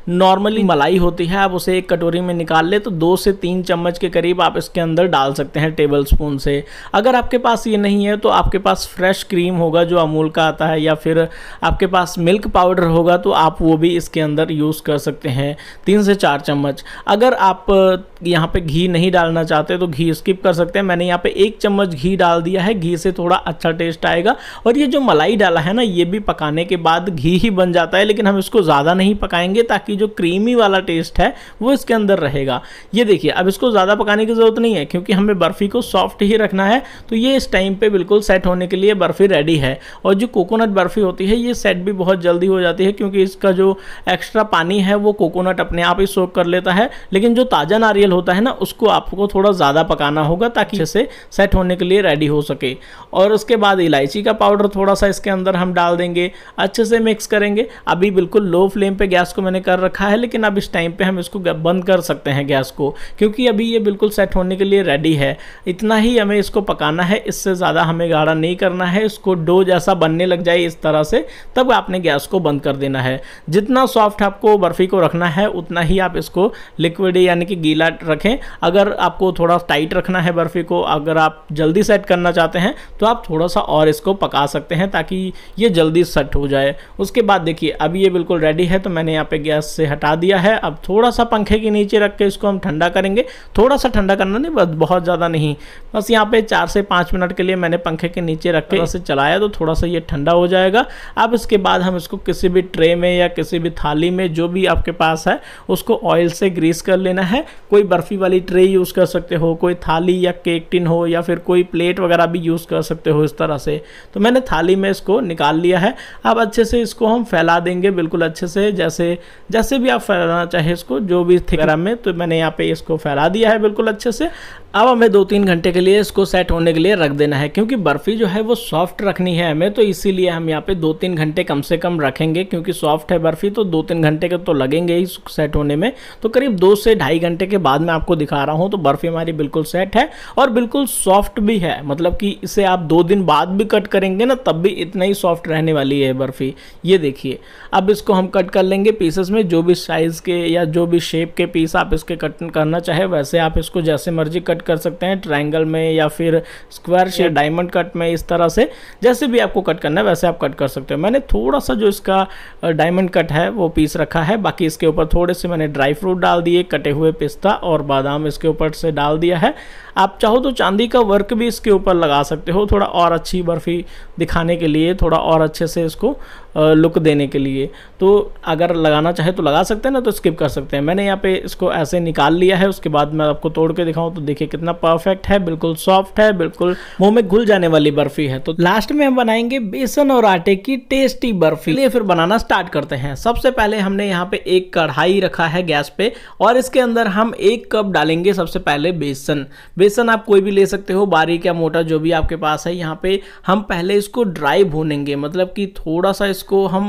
A: नॉर्मली मलाई होती है आप उसे एक कटोरी में निकाल ले तो दो से तीन चम्मच के करीब आप इसके अंदर डाल सकते हैं टेबल स्पून से अगर आपके पास ये नहीं है तो आपके पास फ्रेश क्रीम होगा जो अमूल का आता है या फिर आपके पास मिल्क पाउडर होगा तो आप वो भी इसके अंदर यूज़ कर सकते हैं तीन से चार चम्मच अगर आप यहाँ पे घी नहीं डालना चाहते तो घी स्किप कर सकते हैं मैंने यहाँ पे एक चम्मच घी डाल दिया है घी से थोड़ा अच्छा टेस्ट आएगा और ये जो मलाई डाला है ना ये भी पकाने के बाद घी ही बन जाता है लेकिन हम इसको ज़्यादा नहीं पकाएंगे ताकि जो क्रीमी वाला टेस्ट है वो इसके अंदर रहेगा ये देखिए अब इसको ज़्यादा पकाने की ज़रूरत नहीं है क्योंकि हमें बर्फ़ी को सॉफ्ट ही रखना है तो ये इस टाइम पर बिल्कुल सेट होने के लिए बर्फ़ी रेडी है और जो कोकोनट बर्फ़ी होती है ये सेट भी बहुत जल्दी हो जाती है क्योंकि इसका जो एक्स्ट्रा पानी है वो कोकोनट अपने आप ही सोख कर लेता है लेकिन जो ताज़ा नारियल होता है ना उसको आपको थोड़ा ज़्यादा पकाना होगा ताकि इसे सेट होने के लिए रेडी हो सके और उसके बाद इलायची का पाउडर थोड़ा सा इसके अंदर हम डाल देंगे अच्छे से मिक्स करेंगे अभी बिल्कुल लो फ्लेम पे गैस को मैंने कर रखा है लेकिन अब इस टाइम पे हम इसको बंद कर सकते हैं गैस को क्योंकि अभी ये बिल्कुल सेट होने के लिए रेडी है इतना ही हमें इसको पकाना है इससे ज़्यादा हमें गाढ़ा नहीं करना है इसको डो जैसा बनने लग जाए इस तरह से तब आपने गैस को बंद कर देना है जितना सॉफ्ट आपको बर्फ़ी को रखना है उतना ही आप इसको लिक्विड यानी कि गीला रखें अगर आपको थोड़ा टाइट रखना है बर्फ़ी को अगर आप जल्दी सेट करना चाहते हैं तो आप थोड़ा सा और इसको पका सकते हैं ताकि ये जल्दी सेट हो जाए उसके बाद देखिए अभी ये बिल्कुल रेडी है तो मैंने यहाँ पे गैस से हटा दिया है अब थोड़ा सा पंखे के नीचे रख के इसको हम ठंडा करेंगे थोड़ा सा ठंडा करना नहीं बस बहुत ज़्यादा नहीं बस यहाँ पे चार से पाँच मिनट के लिए मैंने पंखे के नीचे रख के इसे चलाया तो थोड़ा सा ये ठंडा हो जाएगा अब इसके बाद हम इसको किसी भी ट्रे में या किसी भी थाली में जो भी आपके पास है उसको ऑयल से ग्रीस कर लेना है कोई बर्फ़ी वाली ट्रे यूज़ कर सकते हो कोई थाली या केक टिन हो या फिर कोई प्लेट वगैरह भी यूज़ कर सकते हो इस तरह से तो मैंने थाली में इसको निकाल लिया है अब अच्छे से इसको हम फैला देंगे बिल्कुल अच्छे से जैसे जैसे भी आप फैलाना चाहें इसको जो भी थिकरा में तो मैंने यहाँ पे इसको फैला दिया है बिल्कुल अच्छे से अब हमें दो तीन घंटे के लिए इसको सेट होने के लिए रख देना है क्योंकि बर्फ़ी जो है वो सॉफ्ट रखनी है हमें तो इसीलिए हम यहाँ पे दो तीन घंटे कम से कम रखेंगे क्योंकि सॉफ्ट है बर्फ़ी तो दो तीन घंटे के तो लगेंगे ही सेट होने में तो करीब दो से ढाई घंटे के बाद मैं आपको दिखा रहा हूँ तो बर्फ़ी हमारी बिल्कुल सेट है और बिल्कुल सॉफ्ट भी है मतलब कि इसे आप दो दिन बाद भी कट करेंगे ना तब भी इतना ही सॉफ्ट रहने वाली है बर्फ़ी ये देखिए अब इसको हम कट कर लेंगे पीसेस में जो भी साइज़ के या जो भी शेप के पीस आप इसके कट करना चाहे वैसे आप इसको जैसे मर्जी कट कट कर सकते हैं ट्राइंगल में या फिर स्क्वायर शेप डायमंड कट में इस तरह से जैसे भी आपको कट करना है वैसे आप कट कर सकते हो मैंने थोड़ा सा जो इसका डायमंड कट है वो पीस रखा है बाकी इसके ऊपर थोड़े से मैंने ड्राई फ्रूट डाल दिए कटे हुए पिस्ता और बादाम इसके ऊपर से डाल दिया है आप चाहो तो चांदी का वर्क भी इसके ऊपर लगा सकते हो थोड़ा और अच्छी बर्फ़ी दिखाने के लिए थोड़ा और अच्छे से इसको लुक देने के लिए तो अगर लगाना चाहे तो लगा सकते हैं ना तो स्किप कर सकते हैं मैंने यहाँ पे इसको ऐसे निकाल लिया है उसके बाद मैं आपको तोड़ के दिखाऊँ तो देखिए कितना परफेक्ट है बिल्कुल सॉफ्ट है बिल्कुल मुँह में घुल जाने वाली बर्फ़ी है तो लास्ट में हम बनाएंगे बेसन और आटे की टेस्टी बर्फ़ी ये फिर बनाना स्टार्ट करते हैं सबसे पहले हमने यहाँ पे एक कढ़ाई रखा है गैस पे और इसके अंदर हम एक कप डालेंगे सबसे पहले बेसन बेसन आप कोई भी ले सकते हो बारीक या मोटा जो भी आपके पास है यहाँ पे हम पहले इसको ड्राई भूनेंगे मतलब कि थोड़ा सा इस इसको हम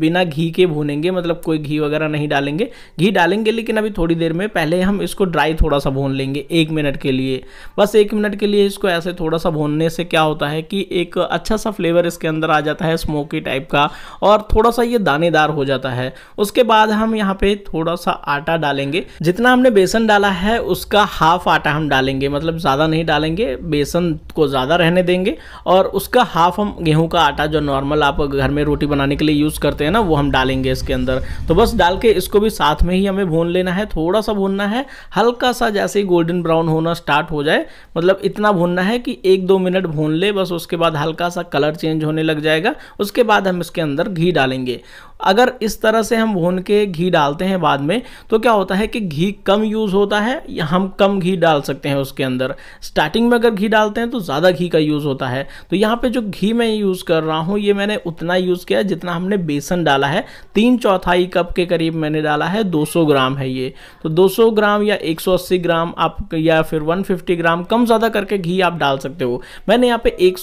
A: बिना घी के भूनेंगे मतलब कोई घी वगैरह नहीं डालेंगे घी डालेंगे लेकिन अभी थोड़ी देर में पहले हम इसको ड्राई थोड़ा सा भून लेंगे एक मिनट के लिए बस एक मिनट के लिए इसको ऐसे थोड़ा सा भूनने से क्या होता है कि एक अच्छा सा फ्लेवर इसके अंदर आ जाता है स्मोकी टाइप का और थोड़ा सा ये दानेदार हो जाता है उसके बाद हम यहाँ पे थोड़ा सा आटा डालेंगे जितना हमने बेसन डाला है उसका हाफ आटा हम डालेंगे मतलब ज़्यादा नहीं डालेंगे बेसन को ज़्यादा रहने देंगे और उसका हाफ हम गेहूं का आटा जो नॉर्मल आप घर में रोटी रोटी बनाने के लिए यूज़ करते हैं ना वो हम डालेंगे इसके अंदर तो बस डाल के इसको भी साथ में ही हमें भून लेना है थोड़ा सा भूनना है हल्का सा जैसे ही गोल्डन ब्राउन होना स्टार्ट हो जाए मतलब इतना भूनना है कि एक दो मिनट भून ले बस उसके बाद हल्का सा कलर चेंज होने लग जाएगा उसके बाद हम इसके अंदर घी डालेंगे अगर इस तरह से हम भून के घी डालते हैं बाद में तो क्या होता है कि घी कम यूज़ होता है या हम कम घी डाल सकते हैं उसके अंदर स्टार्टिंग में अगर घी डालते हैं तो ज़्यादा घी का यूज़ होता है तो यहाँ पे जो घी मैं यूज़ कर रहा हूँ ये मैंने उतना यूज़ किया जितना हमने बेसन डाला है तीन चौथाई कप के करीब मैंने डाला है दो ग्राम है ये तो दो ग्राम या एक ग्राम आप या फिर वन ग्राम कम ज़्यादा करके घी आप डाल सकते हो मैंने यहाँ पे एक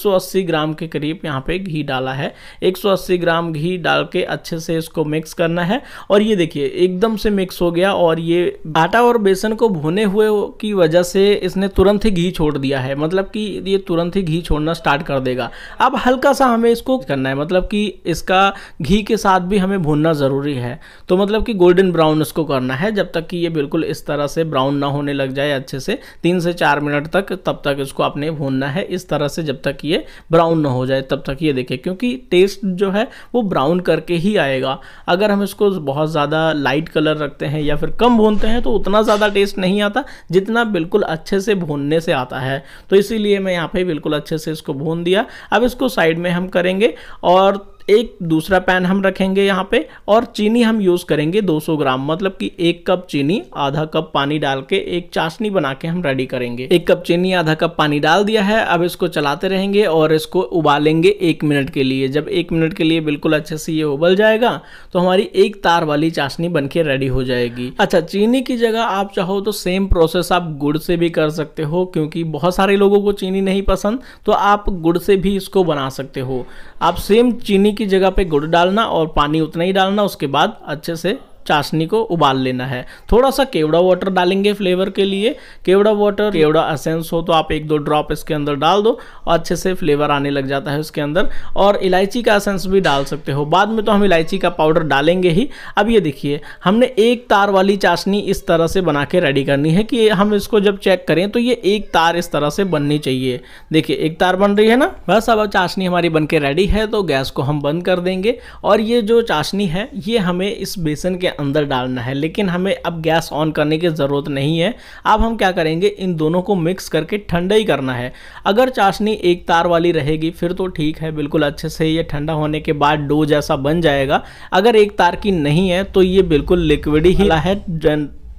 A: ग्राम के करीब यहाँ पे घी डाला है एक ग्राम घी डाल के अच्छे से इसको मिक्स करना है और ये देखिए एकदम से मिक्स हो गया और ये आटा और बेसन को भुने हुए की वजह से इसने तुरंत ही घी छोड़ दिया है मतलब कि ये तुरंत ही घी छोड़ना स्टार्ट कर देगा अब हल्का सा हमें इसको करना है मतलब कि इसका घी के साथ भी हमें भूनना ज़रूरी है तो मतलब कि गोल्डन ब्राउन इसको करना है जब तक कि ये बिल्कुल इस तरह से ब्राउन ना होने लग जाए अच्छे से तीन से चार मिनट तक तब तक इसको आपने भूनना है इस तरह से जब तक ये ब्राउन ना हो जाए तब तक ये देखे क्योंकि टेस्ट जो है वो ब्राउन करके ही आएगा आएगा अगर हम इसको बहुत ज़्यादा लाइट कलर रखते हैं या फिर कम भूनते हैं तो उतना ज़्यादा टेस्ट नहीं आता जितना बिल्कुल अच्छे से भूनने से आता है तो इसीलिए मैं यहाँ पे बिल्कुल अच्छे से इसको भून दिया अब इसको साइड में हम करेंगे और एक दूसरा पैन हम रखेंगे यहाँ पे और चीनी हम यूज़ करेंगे 200 ग्राम मतलब कि एक कप चीनी आधा कप पानी डाल के एक चाशनी बना के हम रेडी करेंगे एक कप चीनी आधा कप पानी डाल दिया है अब इसको चलाते रहेंगे और इसको उबालेंगे एक मिनट के लिए जब एक मिनट के लिए बिल्कुल अच्छे से ये उबल जाएगा तो हमारी एक तार वाली चाशनी बन के रेडी हो जाएगी अच्छा चीनी की जगह आप चाहो तो सेम प्रोसेस आप गुड़ से भी कर सकते हो क्योंकि बहुत सारे लोगों को चीनी नहीं पसंद तो आप गुड़ से भी इसको बना सकते हो आप सेम चीनी की जगह पे गुड़ डालना और पानी उतना ही डालना उसके बाद अच्छे से चाशनी को उबाल लेना है थोड़ा सा केवड़ा वाटर डालेंगे फ्लेवर के लिए केवड़ा वाटर केवड़ा असेंस हो तो आप एक दो ड्रॉप इसके अंदर डाल दो और अच्छे से फ्लेवर आने लग जाता है उसके अंदर और इलायची का असेंस भी डाल सकते हो बाद में तो हम इलायची का पाउडर डालेंगे ही अब ये देखिए हमने एक तार वाली चाशनी इस तरह से बना के रेडी करनी है कि हम इसको जब चेक करें तो ये एक तार इस तरह से बननी चाहिए देखिए एक तार बन रही है ना बस अब चाशनी हमारी बन के रेडी है तो गैस को हम बंद कर देंगे और ये जो चाशनी है ये हमें इस बेसन के अंदर डालना है लेकिन हमें अब गैस ऑन करने की ज़रूरत नहीं है अब हम क्या करेंगे इन दोनों को मिक्स करके ठंडा ही करना है अगर चाशनी एक तार वाली रहेगी फिर तो ठीक है बिल्कुल अच्छे से ये ठंडा होने के बाद डो जैसा बन जाएगा अगर एक तार की नहीं है तो ये बिल्कुल लिक्विड ही है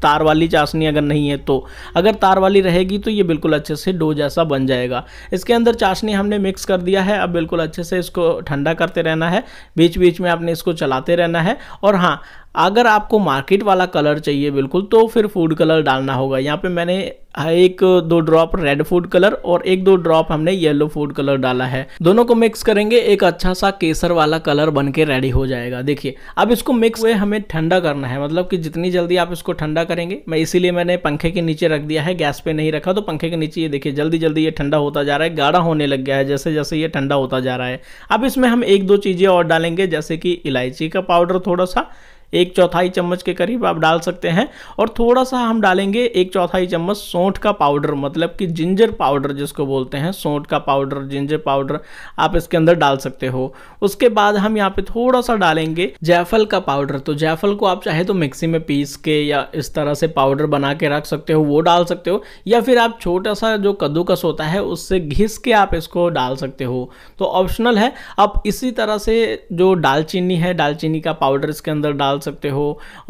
A: तार वाली चाशनी अगर नहीं है तो अगर तार वाली रहेगी तो ये बिल्कुल अच्छे से डो जैसा बन जाएगा इसके अंदर चाशनी हमने मिक्स कर दिया है अब बिल्कुल अच्छे से इसको ठंडा करते रहना है बीच बीच में आपने इसको चलाते रहना है और हाँ अगर आपको मार्केट वाला कलर चाहिए बिल्कुल तो फिर फूड कलर डालना होगा यहाँ पे मैंने हाँ, एक दो ड्रॉप रेड फूड कलर और एक दो ड्रॉप हमने येलो फूड कलर डाला है दोनों को मिक्स करेंगे एक अच्छा सा केसर वाला कलर बन के रेडी हो जाएगा देखिए अब इसको मिक्स हुए हमें ठंडा करना है मतलब कि जितनी जल्दी आप इसको ठंडा करेंगे मैं इसीलिए मैंने पंखे के नीचे रख दिया है गैस पे नहीं रखा तो पंखे के नीचे ये देखिए जल्दी जल्दी ये ठंडा होता जा रहा है गाढ़ा होने लग गया है जैसे जैसे ये ठंडा होता जा रहा है अब इसमें हम एक दो चीज़ें और डालेंगे जैसे कि इलायची का पाउडर थोड़ा सा एक चौथाई चम्मच के करीब आप डाल सकते हैं और थोड़ा सा हम डालेंगे एक चौथाई चम्मच सौंठ का पाउडर मतलब कि जिंजर पाउडर जिसको बोलते हैं सौंठ का पाउडर जिंजर पाउडर आप इसके अंदर डाल सकते हो उसके बाद हम यहाँ पे थोड़ा सा डालेंगे जैफल का पाउडर तो जैफल को आप चाहे तो मिक्सी में पीस के या इस तरह से पाउडर बना के रख सकते हो वो डाल सकते हो या फिर आप छोटा सा जो कद्दूकस होता है उससे घिस के आप इसको डाल सकते हो तो ऑप्शनल है आप इसी तरह से जो दालचीनी है दालचीनी का पाउडर इसके अंदर डाल सकते हो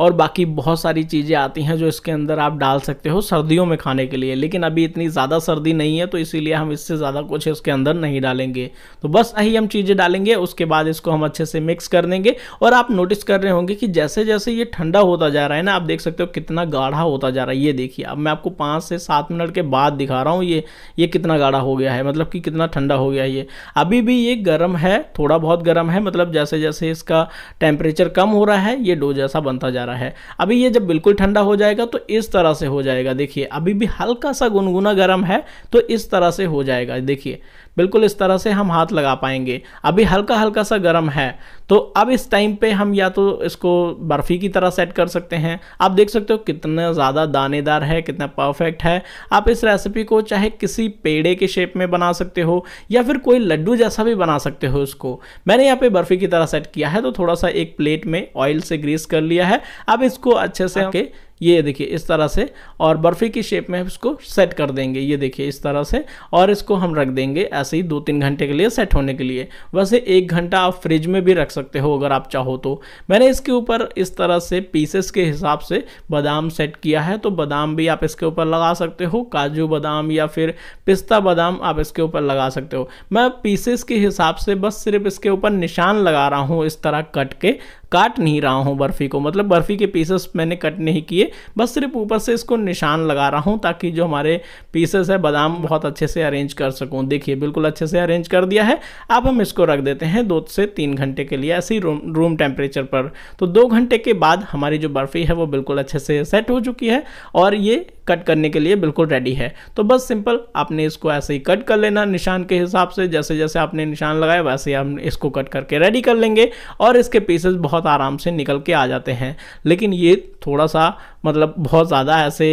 A: और बाकी बहुत सारी चीज़ें आती हैं जो इसके अंदर आप डाल सकते हो सर्दियों में खाने के लिए लेकिन अभी इतनी ज़्यादा सर्दी नहीं है तो इसीलिए हम इससे ज़्यादा कुछ इसके अंदर नहीं डालेंगे तो बस यही हम चीज़ें डालेंगे उसके बाद इसको हम अच्छे से मिक्स कर देंगे और आप नोटिस कर रहे होंगे कि जैसे जैसे ये ठंडा होता जा रहा है ना आप देख सकते हो कितना गाढ़ा होता जा रहा है ये देखिए अब मैं आपको पाँच से सात मिनट के बाद दिखा रहा हूँ ये ये कितना गाढ़ा हो गया है मतलब कि कितना ठंडा हो गया ये अभी भी ये गर्म है थोड़ा बहुत गर्म है मतलब जैसे जैसे इसका टेम्परेचर कम हो रहा है ये डो जैसा बनता जा रहा है अभी ये जब बिल्कुल ठंडा हो जाएगा तो इस तरह से हो जाएगा देखिए अभी भी हल्का सा गुनगुना गर्म है तो इस तरह से हो जाएगा देखिए बिल्कुल इस तरह से हम हाथ लगा पाएंगे अभी हल्का हल्का सा गर्म है तो अब इस टाइम पे हम या तो इसको बर्फ़ी की तरह सेट कर सकते हैं आप देख सकते हो कितना ज़्यादा दानेदार है कितना परफेक्ट है आप इस रेसिपी को चाहे किसी पेड़े के शेप में बना सकते हो या फिर कोई लड्डू जैसा भी बना सकते हो इसको मैंने यहाँ पे बर्फ़ी की तरह सेट किया है तो थोड़ा सा एक प्लेट में ऑयल से ग्रीस कर लिया है अब इसको अच्छे से हाँ। के ये देखिए इस तरह से और बर्फ़ी की शेप में इसको सेट कर देंगे ये देखिए इस तरह से और इसको हम रख देंगे ऐसे ही दो तीन घंटे के लिए सेट होने के लिए वैसे एक घंटा आप फ्रिज में भी रख सकते हो अगर आप चाहो तो मैंने इसके ऊपर इस तरह से पीसेस के हिसाब से बादाम सेट किया है तो बादाम भी आप इसके ऊपर लगा सकते हो काजू बादाम या फिर पिस्ता बादाम आप इसके ऊपर लगा सकते हो मैं पीसेस के हिसाब से बस सिर्फ इसके ऊपर निशान लगा रहा हूँ इस तरह कट के काट नहीं रहा हूँ बर्फ़ी को मतलब बर्फ़ी के पीसेस मैंने कट नहीं किए बस सिर्फ ऊपर से इसको निशान लगा रहा हूँ ताकि जो हमारे पीसेस है बादाम बहुत अच्छे से अरेंज कर सकूँ देखिए बिल्कुल अच्छे से अरेंज कर दिया है अब हम इसको रख देते हैं दो से तीन घंटे के लिए ऐसे ही रूम रूम टेम्परेचर पर तो दो घंटे के बाद हमारी जो बर्फ़ी है वो बिल्कुल अच्छे से सेट हो चुकी है और ये कट करने के लिए बिल्कुल रेडी है तो बस सिंपल आपने इसको ऐसे ही कट कर लेना निशान के हिसाब से जैसे जैसे आपने निशान लगाया वैसे ही हम इसको कट करके रेडी कर लेंगे और इसके पीसेस बहुत बहुत आराम से निकल के आ जाते हैं लेकिन ये थोड़ा सा मतलब बहुत ज़्यादा ऐसे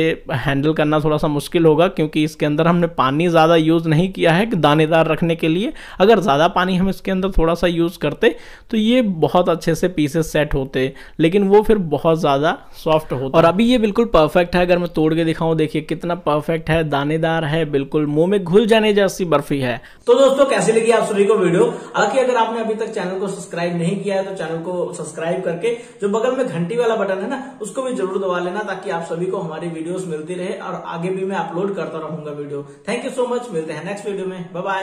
A: हैंडल करना थोड़ा सा मुश्किल होगा क्योंकि इसके अंदर हमने पानी ज़्यादा यूज़ नहीं किया है कि दानेदार रखने के लिए अगर ज़्यादा पानी हम इसके अंदर थोड़ा सा यूज़ करते तो ये बहुत अच्छे से पीसेस सेट होते लेकिन वो फिर बहुत ज़्यादा सॉफ्ट होता और अभी ये बिल्कुल परफेक्ट है अगर मैं तोड़ के दिखाऊँ देखिए कितना परफेक्ट है दानेदार है बिल्कुल मुंह में घुल जाने जैसी बर्फी है तो दोस्तों कैसे लगी आप सभी को वीडियो अगर आपने अभी तक चैनल को सब्सक्राइब नहीं किया है तो चैनल को सब्सक्राइब सब्सक्राइब करके जो बगल में घंटी वाला बटन है ना उसको भी जरूर दबा लेना ताकि आप सभी को हमारी वीडियोस मिलती रहे और आगे भी मैं अपलोड करता रहूंगा video thank you so much मिलते हैं नेक्स्ट वीडियो में बाय